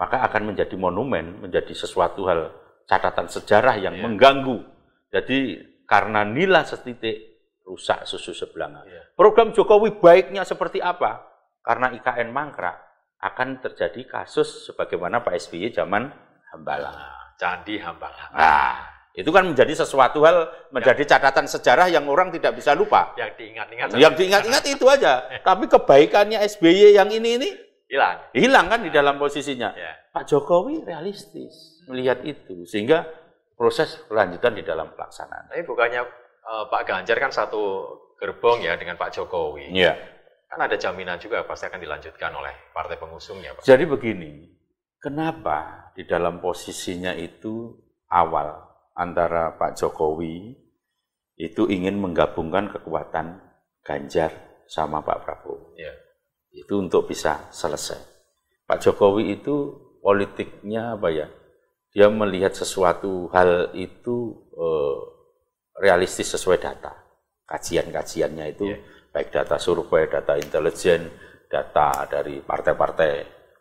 Maka akan menjadi monumen, menjadi sesuatu hal catatan sejarah yang ya. mengganggu jadi karena nilai setitik rusak susu sebelang. Yeah. Program Jokowi baiknya seperti apa? Karena IKN mangkrak akan terjadi kasus sebagaimana Pak SBY zaman Hambalang. Ah, Candi Hambalang. Nah, itu kan menjadi sesuatu hal, menjadi ya. catatan sejarah yang orang tidak bisa lupa. Yang diingat-ingat. Yang diingat-ingat itu aja. Tapi kebaikannya SBY yang ini ini hilang. Hilang kan di nah. dalam posisinya. Ya. Pak Jokowi realistis melihat itu, sehingga proses lanjutan di dalam pelaksanaan. Tapi bukannya uh, Pak Ganjar kan satu gerbong ya dengan Pak Jokowi. Iya. Kan ada jaminan juga pasti akan dilanjutkan oleh partai pengusungnya, Pak. Jadi begini, kenapa di dalam posisinya itu awal antara Pak Jokowi itu ingin menggabungkan kekuatan Ganjar sama Pak Prabowo. Ya. Itu untuk bisa selesai. Pak Jokowi itu politiknya apa ya? dia melihat sesuatu hal itu uh, realistis sesuai data. Kajian-kajiannya itu yeah. baik data survei, data intelijen, data dari partai-partai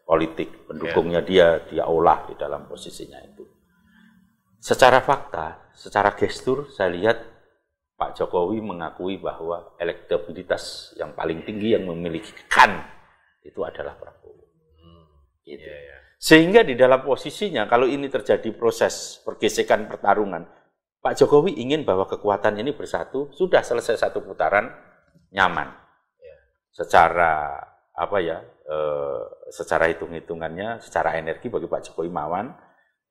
politik pendukungnya yeah. dia dia olah di dalam posisinya itu. Secara fakta, secara gestur saya lihat Pak Jokowi mengakui bahwa elektabilitas yang paling tinggi yang memiliki kan itu adalah Prabowo. Hmm. Gitu. Yeah, yeah. Sehingga di dalam posisinya kalau ini terjadi proses pergesekan pertarungan, Pak Jokowi ingin bahwa kekuatan ini bersatu, sudah selesai satu putaran nyaman. Iya. Secara apa ya? E, secara hitung-hitungannya, secara energi bagi Pak Jokowi Mawan,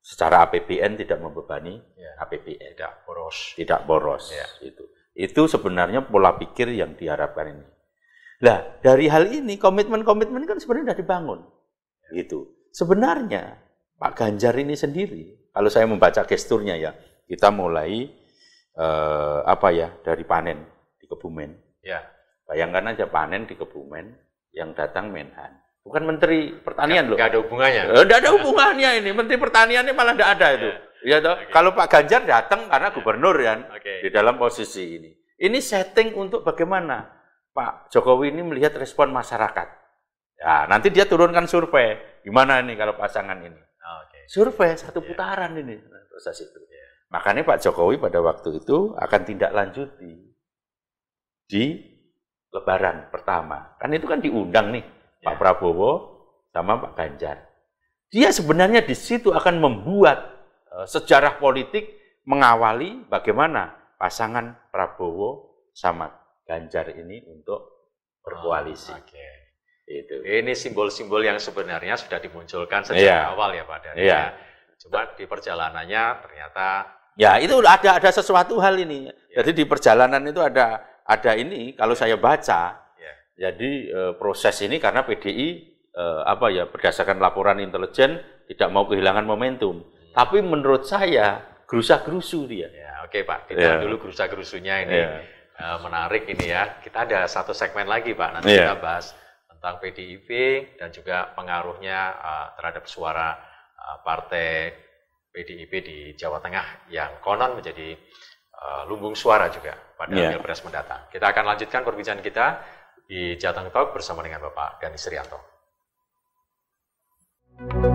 secara APBN tidak membebani ya. APBN, tidak boros. Tidak boros ya. itu. Itu sebenarnya pola pikir yang diharapkan ini. Nah, dari hal ini komitmen-komitmen kan sebenarnya sudah dibangun. Iya. Gitu sebenarnya Pak Ganjar ini sendiri, kalau saya membaca gesturnya ya, kita mulai eh, apa ya dari panen di Kebumen. Ya. Bayangkan aja panen di Kebumen yang datang Menhan, bukan Menteri Pertanian loh. Gak ada hubungannya. Tidak eh, ada hubungannya ini, Menteri Pertaniannya malah tidak ada itu. Ya, ya toh. Okay. Kalau Pak Ganjar datang karena ya. gubernur ya, kan, okay. di dalam posisi ini. Ini setting untuk bagaimana Pak Jokowi ini melihat respon masyarakat. Ya, nanti dia turunkan survei. Gimana ini kalau pasangan ini? Ah, okay. Survei satu iya. putaran ini nah, proses itu. Yeah. Makanya Pak Jokowi pada waktu itu akan tindak lanjuti di Lebaran pertama. Kan itu kan diundang nih yeah. Pak iya. Prabowo sama Pak Ganjar. Dia sebenarnya di situ akan membuat e, sejarah politik mengawali bagaimana pasangan Prabowo sama Ganjar ini untuk berkoalisi. Oh, okay. Itu. Ini simbol-simbol yang sebenarnya sudah dimunculkan sejak yeah. awal ya Pak Dari. Yeah. Cuma di perjalanannya ternyata Ya, itu ada ada sesuatu hal ini. Yeah. Jadi di perjalanan itu ada ada ini kalau saya baca. Yeah. Jadi e, proses ini karena PDI e, eh, apa ya berdasarkan laporan intelijen tidak mau kehilangan momentum. Hmm. Tapi menurut saya gerusa-gerusu dia. Ya, oke okay, Pak. Kita yeah. dulu gerusa-gerusunya ini. Yeah. Iya. E, menarik ini ya. Kita ada satu segmen lagi Pak. Nanti yeah. kita bahas tentang PDIP dan juga pengaruhnya uh, terhadap suara uh, partai PDIP di Jawa Tengah yang konon menjadi uh, lumbung suara juga pada yeah. pilpres mendatang. Kita akan lanjutkan perbincangan kita di Jateng Talk bersama dengan Bapak Gani Srianto. thank you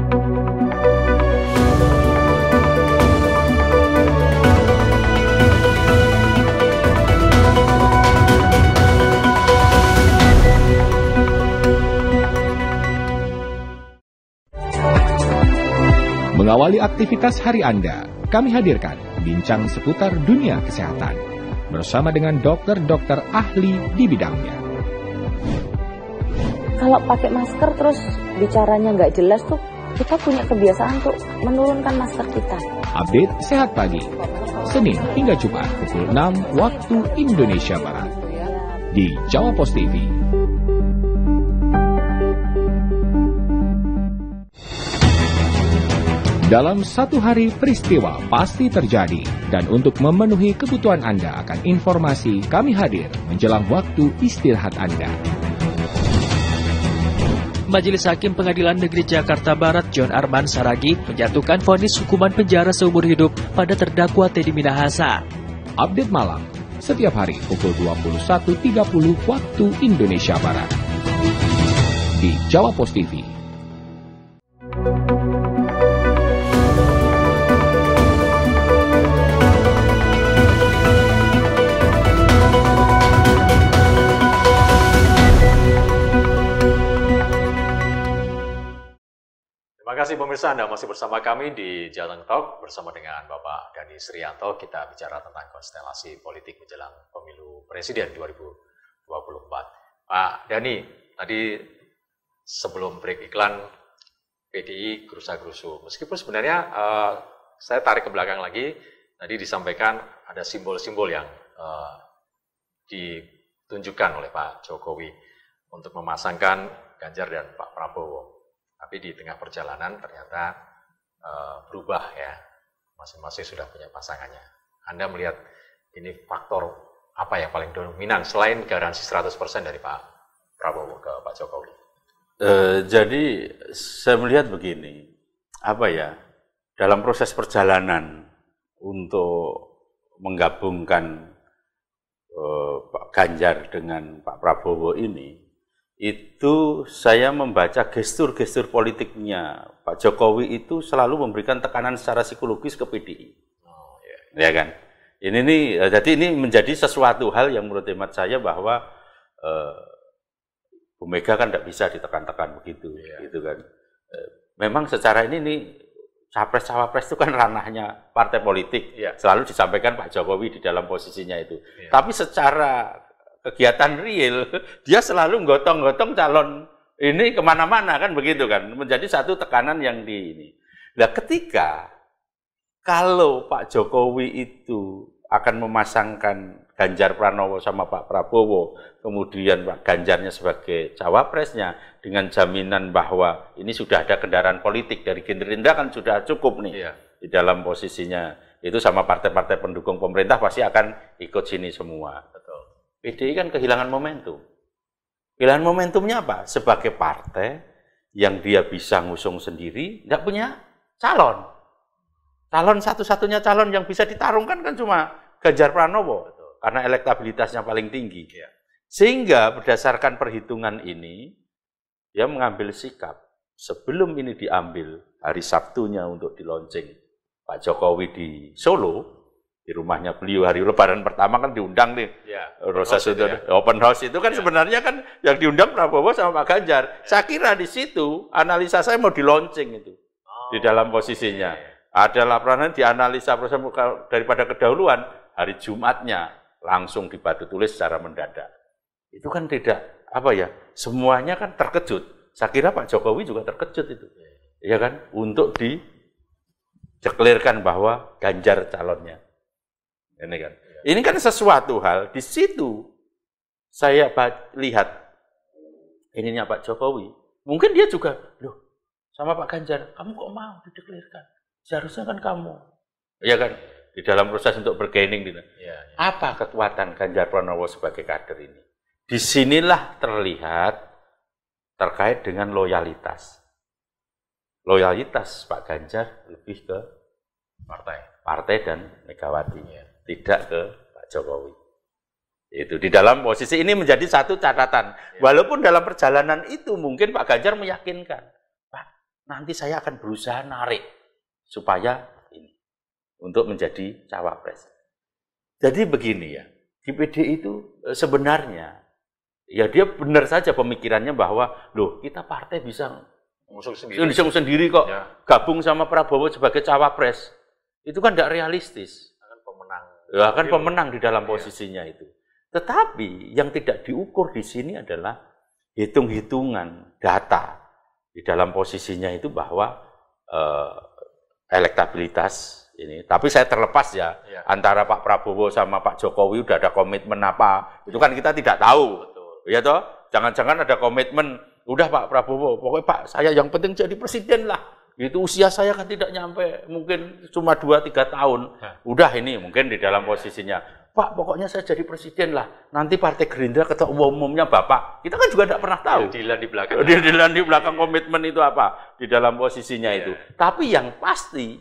Mengawali aktivitas hari Anda, kami hadirkan bincang seputar dunia kesehatan bersama dengan dokter-dokter ahli di bidangnya. Kalau pakai masker terus bicaranya nggak jelas tuh, kita punya kebiasaan untuk menurunkan masker kita. Update Sehat Pagi, Senin hingga Jumat pukul 6 waktu Indonesia Barat di Jawa Post TV. Dalam satu hari peristiwa pasti terjadi dan untuk memenuhi kebutuhan Anda akan informasi kami hadir menjelang waktu istirahat Anda. Majelis Hakim Pengadilan Negeri Jakarta Barat John Arman Saragi menjatuhkan vonis hukuman penjara seumur hidup pada terdakwa Teddy Minahasa. Update malam setiap hari pukul 21.30 waktu Indonesia Barat. Di Jawa Pos TV kasih pemirsa Anda masih bersama kami di Jalan Talk bersama dengan Bapak Dani Srianto. Kita bicara tentang konstelasi politik menjelang pemilu presiden 2024. Pak Dani, tadi sebelum break iklan PDI gerusa-gerusu. Meskipun sebenarnya uh, saya tarik ke belakang lagi, tadi disampaikan ada simbol-simbol yang uh, ditunjukkan oleh Pak Jokowi untuk memasangkan Ganjar dan Pak Prabowo tapi di tengah perjalanan ternyata e, berubah ya, masing-masing sudah punya pasangannya. Anda melihat ini faktor apa yang paling dominan selain garansi 100% dari Pak Prabowo ke Pak Jokowi? E, jadi saya melihat begini, apa ya, dalam proses perjalanan untuk menggabungkan eh, Pak Ganjar dengan Pak Prabowo ini itu saya membaca gestur-gestur politiknya Pak Jokowi itu selalu memberikan tekanan secara psikologis ke PDI, oh, yeah. ya kan? Ini nih eh, jadi ini menjadi sesuatu hal yang menurut hemat saya bahwa eh, Bu Mega kan tidak bisa ditekan-tekan begitu, yeah. gitu kan? Eh, memang secara ini nih capres cawapres itu kan ranahnya partai politik, yeah. selalu disampaikan Pak Jokowi di dalam posisinya itu. Iya. Tapi secara kegiatan real, dia selalu gotong-gotong calon ini kemana-mana kan begitu kan, menjadi satu tekanan yang di ini. Nah ketika kalau Pak Jokowi itu akan memasangkan Ganjar Pranowo sama Pak Prabowo, kemudian Pak Ganjarnya sebagai cawapresnya dengan jaminan bahwa ini sudah ada kendaraan politik dari Gerindra kan sudah cukup nih iya. di dalam posisinya itu sama partai-partai pendukung pemerintah pasti akan ikut sini semua. PDI kan kehilangan momentum. Kehilangan momentumnya apa? Sebagai partai yang dia bisa ngusung sendiri, nggak punya calon. Calon satu-satunya calon yang bisa ditarungkan kan cuma Ganjar Pranowo, Betul. karena elektabilitasnya paling tinggi. Ya. Sehingga berdasarkan perhitungan ini, dia mengambil sikap. Sebelum ini diambil, hari Sabtunya untuk dilonceng Pak Jokowi di Solo, di rumahnya beliau hari lebaran pertama kan diundang nih ya, Rosa ya. open house itu kan ya. sebenarnya kan yang diundang Prabowo sama Pak Ganjar saya kira di situ analisa saya mau di launching itu oh, di dalam posisinya okay. Iya, iya. ada laporan di analisa proses daripada kedahuluan hari Jumatnya langsung dibatu tulis secara mendadak itu kan tidak apa ya semuanya kan terkejut saya kira Pak Jokowi juga terkejut itu ya, ya kan untuk diceklirkan bahwa Ganjar calonnya ini kan. Iya. Ini kan sesuatu hal di situ saya lihat ininya Pak Jokowi. Mungkin dia juga, loh, sama Pak Ganjar, kamu kok mau dideklarasikan Seharusnya kan kamu. Ya kan? Di dalam proses untuk bergaining Ya, ya. Apa kekuatan Ganjar Pranowo sebagai kader ini? Disinilah terlihat terkait dengan loyalitas. Loyalitas Pak Ganjar lebih ke partai, partai dan Megawati. Ya tidak ke Pak Jokowi. Itu di dalam posisi ini menjadi satu catatan. Ya. Walaupun dalam perjalanan itu mungkin Pak Ganjar meyakinkan, Pak, nanti saya akan berusaha narik supaya ini untuk menjadi cawapres. Jadi begini ya, di PD itu e, sebenarnya ya dia benar saja pemikirannya bahwa loh kita partai bisa ngusung sendiri, sendiri kok ya. gabung sama Prabowo sebagai cawapres itu kan tidak realistis Ya, kan iya. pemenang di dalam iya. posisinya itu. Tetapi yang tidak diukur di sini adalah hitung-hitungan data di dalam posisinya itu bahwa eh, elektabilitas ini. Tapi saya terlepas ya, ya antara Pak Prabowo sama Pak Jokowi udah ada komitmen apa itu kan kita tidak tahu. Betul. Ya toh, jangan-jangan ada komitmen udah Pak Prabowo, pokoknya Pak saya yang penting jadi presiden lah. Itu usia saya kan tidak nyampe, mungkin cuma dua tiga tahun. Udah ini mungkin di dalam posisinya. Pak, pokoknya saya jadi presiden lah. Nanti Partai Gerindra ketua umumnya Bapak. Kita kan juga tidak pernah tahu. Dilan di belakang. Dilan di belakang komitmen itu apa. Di dalam posisinya ya. itu. Tapi yang pasti,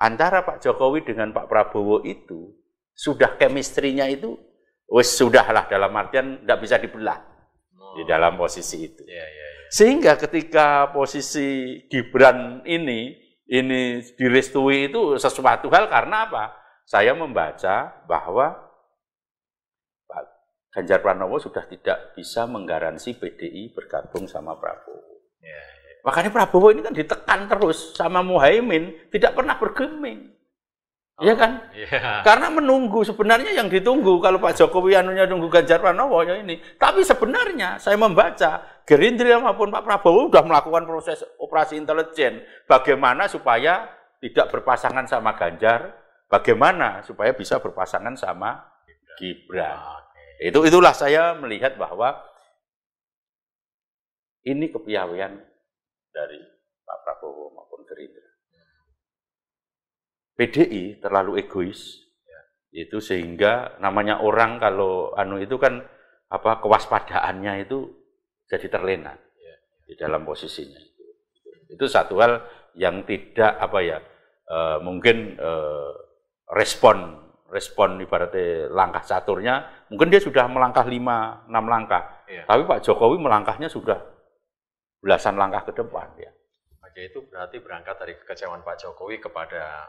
antara Pak Jokowi dengan Pak Prabowo itu, sudah kemistrinya itu, wes sudahlah dalam artian tidak bisa dibelah. Oh. Di dalam posisi itu. ya, ya. Sehingga ketika posisi Gibran ini ini direstui itu sesuatu hal karena apa? Saya membaca bahwa Pak Ganjar Pranowo sudah tidak bisa menggaransi PDI bergabung sama Prabowo. Ya, ya. Makanya Prabowo ini kan ditekan terus sama Muhaimin, tidak pernah bergeming. Iya kan? Yeah. Karena menunggu sebenarnya yang ditunggu kalau Pak Jokowi anunya nunggu Ganjar Pranowo ya ini. Tapi sebenarnya saya membaca Gerindra maupun Pak Prabowo sudah melakukan proses operasi intelijen bagaimana supaya tidak berpasangan sama Ganjar, bagaimana supaya bisa berpasangan sama Gibran. Okay. Itu itulah saya melihat bahwa ini kepiawaian dari Pak Prabowo maupun Gerindra. PDI terlalu egois ya. itu sehingga namanya orang kalau anu itu kan apa kewaspadaannya itu jadi terlena ya, ya. di dalam posisinya itu itu satu hal yang tidak apa ya e, mungkin e, respon respon ibaratnya langkah caturnya mungkin dia sudah melangkah lima enam langkah ya. tapi Pak Jokowi melangkahnya sudah belasan langkah ke depan ya. Oke itu berarti berangkat dari kekecewaan Pak Jokowi kepada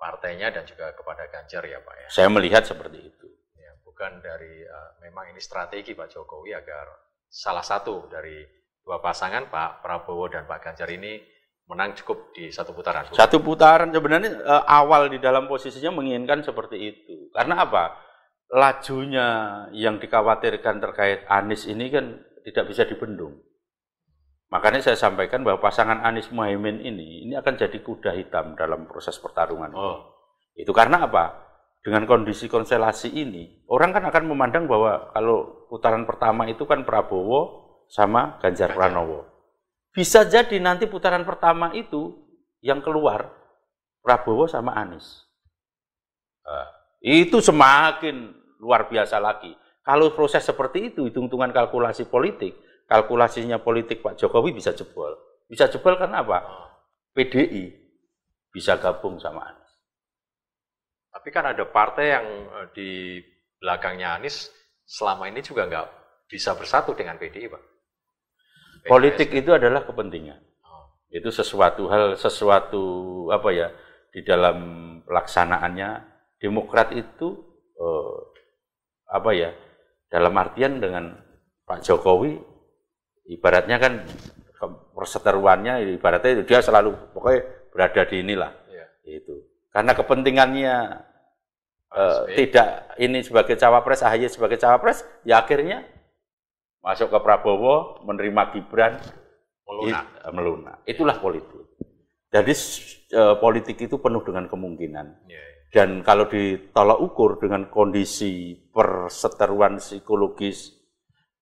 partainya dan juga kepada Ganjar ya Pak ya. Saya melihat seperti itu. Ya, bukan dari uh, memang ini strategi Pak Jokowi agar salah satu dari dua pasangan Pak Prabowo dan Pak Ganjar ini menang cukup di satu putaran. Satu putaran sebenarnya uh, awal di dalam posisinya menginginkan seperti itu. Karena apa? Lajunya yang dikhawatirkan terkait Anies ini kan tidak bisa dibendung. Makanya saya sampaikan bahwa pasangan Anies Muhaimin ini ini akan jadi kuda hitam dalam proses pertarungan. Oh. Itu karena apa? Dengan kondisi konstelasi ini, orang kan akan memandang bahwa kalau putaran pertama itu kan Prabowo sama Ganjar Pranowo. Bisa jadi nanti putaran pertama itu yang keluar Prabowo sama Anies. Uh, itu semakin luar biasa lagi. Kalau proses seperti itu, hitung-hitungan kalkulasi politik, kalkulasinya politik Pak Jokowi bisa jebol. Bisa jebol karena apa? PDI bisa gabung sama Anies. Tapi kan ada partai yang eh, di belakangnya Anies selama ini juga nggak bisa bersatu dengan PDI, Pak. Politik itu adalah kepentingan. Oh. Itu sesuatu hal, sesuatu apa ya di dalam pelaksanaannya Demokrat itu eh, apa ya dalam artian dengan Pak Jokowi ibaratnya kan perseteruannya ibaratnya dia selalu pokoknya berada di inilah ya. itu karena kepentingannya uh, tidak ini sebagai cawapres ahy sebagai cawapres ya akhirnya masuk ke Prabowo menerima Gibran melunak it, eh, meluna. itulah ya. politik jadi uh, politik itu penuh dengan kemungkinan iya, iya. dan kalau ditolak ukur dengan kondisi perseteruan psikologis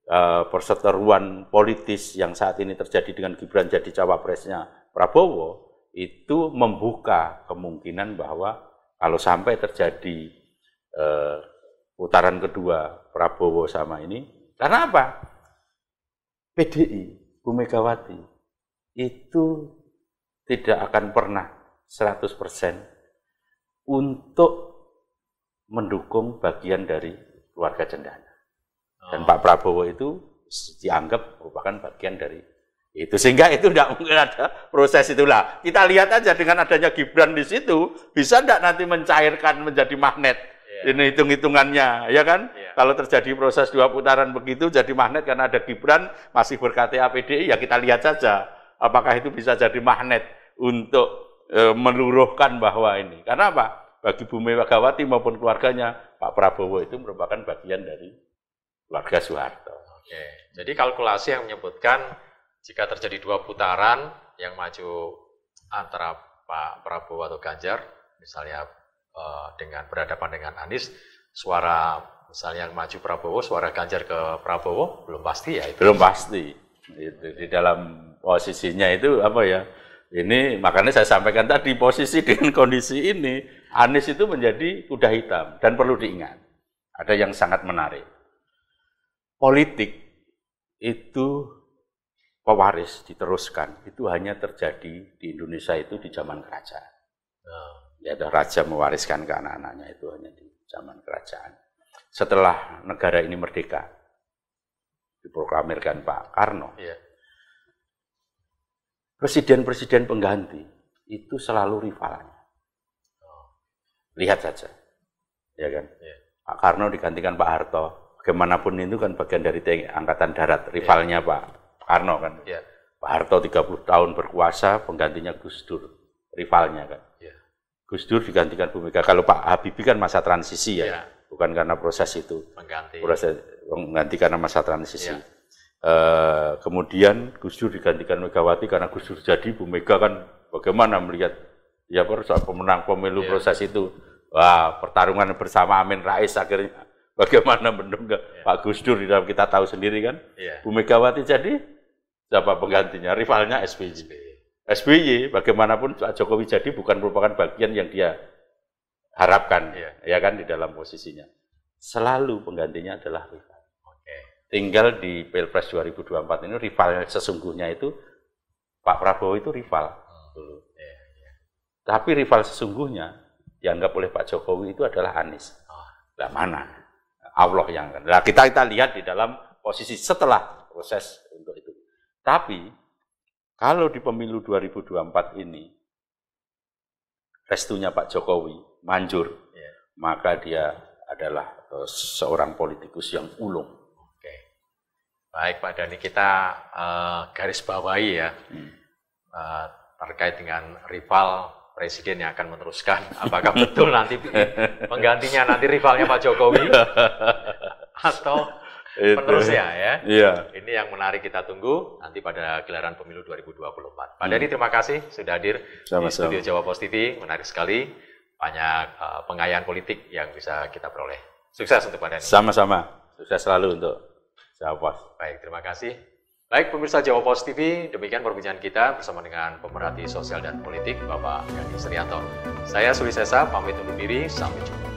uh, perseteruan politis yang saat ini terjadi dengan Gibran jadi cawapresnya Prabowo itu membuka kemungkinan bahwa kalau sampai terjadi eh, putaran kedua Prabowo sama ini karena apa? PDI Bu Megawati itu tidak akan pernah 100% untuk mendukung bagian dari keluarga cendana. Dan Pak Prabowo itu dianggap merupakan bagian dari itu sehingga itu tidak mungkin ada proses itulah kita lihat aja dengan adanya Gibran di situ bisa tidak nanti mencairkan menjadi magnet yeah. ini hitung hitungannya ya kan yeah. kalau terjadi proses dua putaran begitu jadi magnet karena ada Gibran masih berkata APD ya kita lihat saja apakah itu bisa jadi magnet untuk e, meluruhkan bahwa ini karena apa bagi Bumi Megawati maupun keluarganya Pak Prabowo itu merupakan bagian dari keluarga Soeharto. Oke. Jadi kalkulasi yang menyebutkan jika terjadi dua putaran yang maju antara Pak Prabowo atau Ganjar, misalnya eh, dengan berhadapan dengan Anies, suara misalnya yang maju Prabowo, suara Ganjar ke Prabowo belum pasti ya. Itu. Belum pasti. Itu di dalam posisinya itu apa ya? Ini makanya saya sampaikan tadi posisi dengan kondisi ini Anies itu menjadi kuda hitam dan perlu diingat. Ada yang sangat menarik politik itu pewaris diteruskan itu hanya terjadi di Indonesia itu di zaman kerajaan. Ah. Ya ada raja mewariskan ke anak-anaknya itu hanya di zaman kerajaan. Setelah negara ini merdeka diproklamirkan Pak Karno. presiden iya. Presiden-presiden pengganti itu selalu rivalnya. Oh. Lihat saja. Ya kan? Yeah. Pak Karno digantikan Pak Harto bagaimanapun itu kan bagian dari TNI Angkatan Darat, ya. rivalnya yeah. Pak Karno kan. Yeah. Pak Harto 30 tahun berkuasa, penggantinya Gus Dur, rivalnya kan. Yeah. Gus Dur digantikan Bu Mega. Kalau Pak Habibie kan masa transisi ya, yeah. bukan karena proses itu. Mengganti. Proses mengganti karena masa transisi. Yeah. Ya. Uh, kemudian Gus Dur digantikan Megawati karena Gus Dur jadi Bu Mega kan bagaimana melihat ya soal pemenang pemilu yeah. proses itu wah pertarungan bersama Amin Rais akhirnya Bagaimana menunggu ya. Pak Gus Dur di dalam kita tahu sendiri kan? Ya. Bu Megawati jadi siapa penggantinya? Rivalnya SBY. SBY. bagaimanapun Pak Jokowi jadi bukan merupakan bagian yang dia harapkan, ya, ya kan di dalam posisinya. Selalu penggantinya adalah rival. Oke. Tinggal di Pilpres 2024 ini rival sesungguhnya itu Pak Prabowo itu rival dulu. Hmm. Ya, ya. Tapi rival sesungguhnya dianggap oleh Pak Jokowi itu adalah Anies. Oh. Lah mana? Allah yang akan. Nah, kita kita lihat di dalam posisi setelah proses untuk itu. Tapi kalau di pemilu 2024 ini restunya Pak Jokowi manjur, ya. maka dia adalah eh, seorang politikus yang ulung. Oke. Baik Pak Dani, kita uh, garis bawahi ya hmm. uh, terkait dengan rival presiden yang akan meneruskan. Apakah betul nanti penggantinya nanti rivalnya Pak Jokowi atau penerusnya ya? Iya. Ini yang menarik kita tunggu nanti pada gelaran pemilu 2024. Pak hmm. Dari, terima kasih sudah hadir Sama -sama. di studio Jawa Post TV. Menarik sekali banyak uh, pengayaan politik yang bisa kita peroleh. Sukses untuk Pak Dedi. Sama-sama. Sukses selalu untuk Jawa Post. Baik, terima kasih. Baik pemirsa Jawa Post TV, demikian perbincangan kita bersama dengan pemerhati sosial dan politik Bapak Gani Suryanto. Saya Suli Sesa, pamit undur diri, sampai jumpa.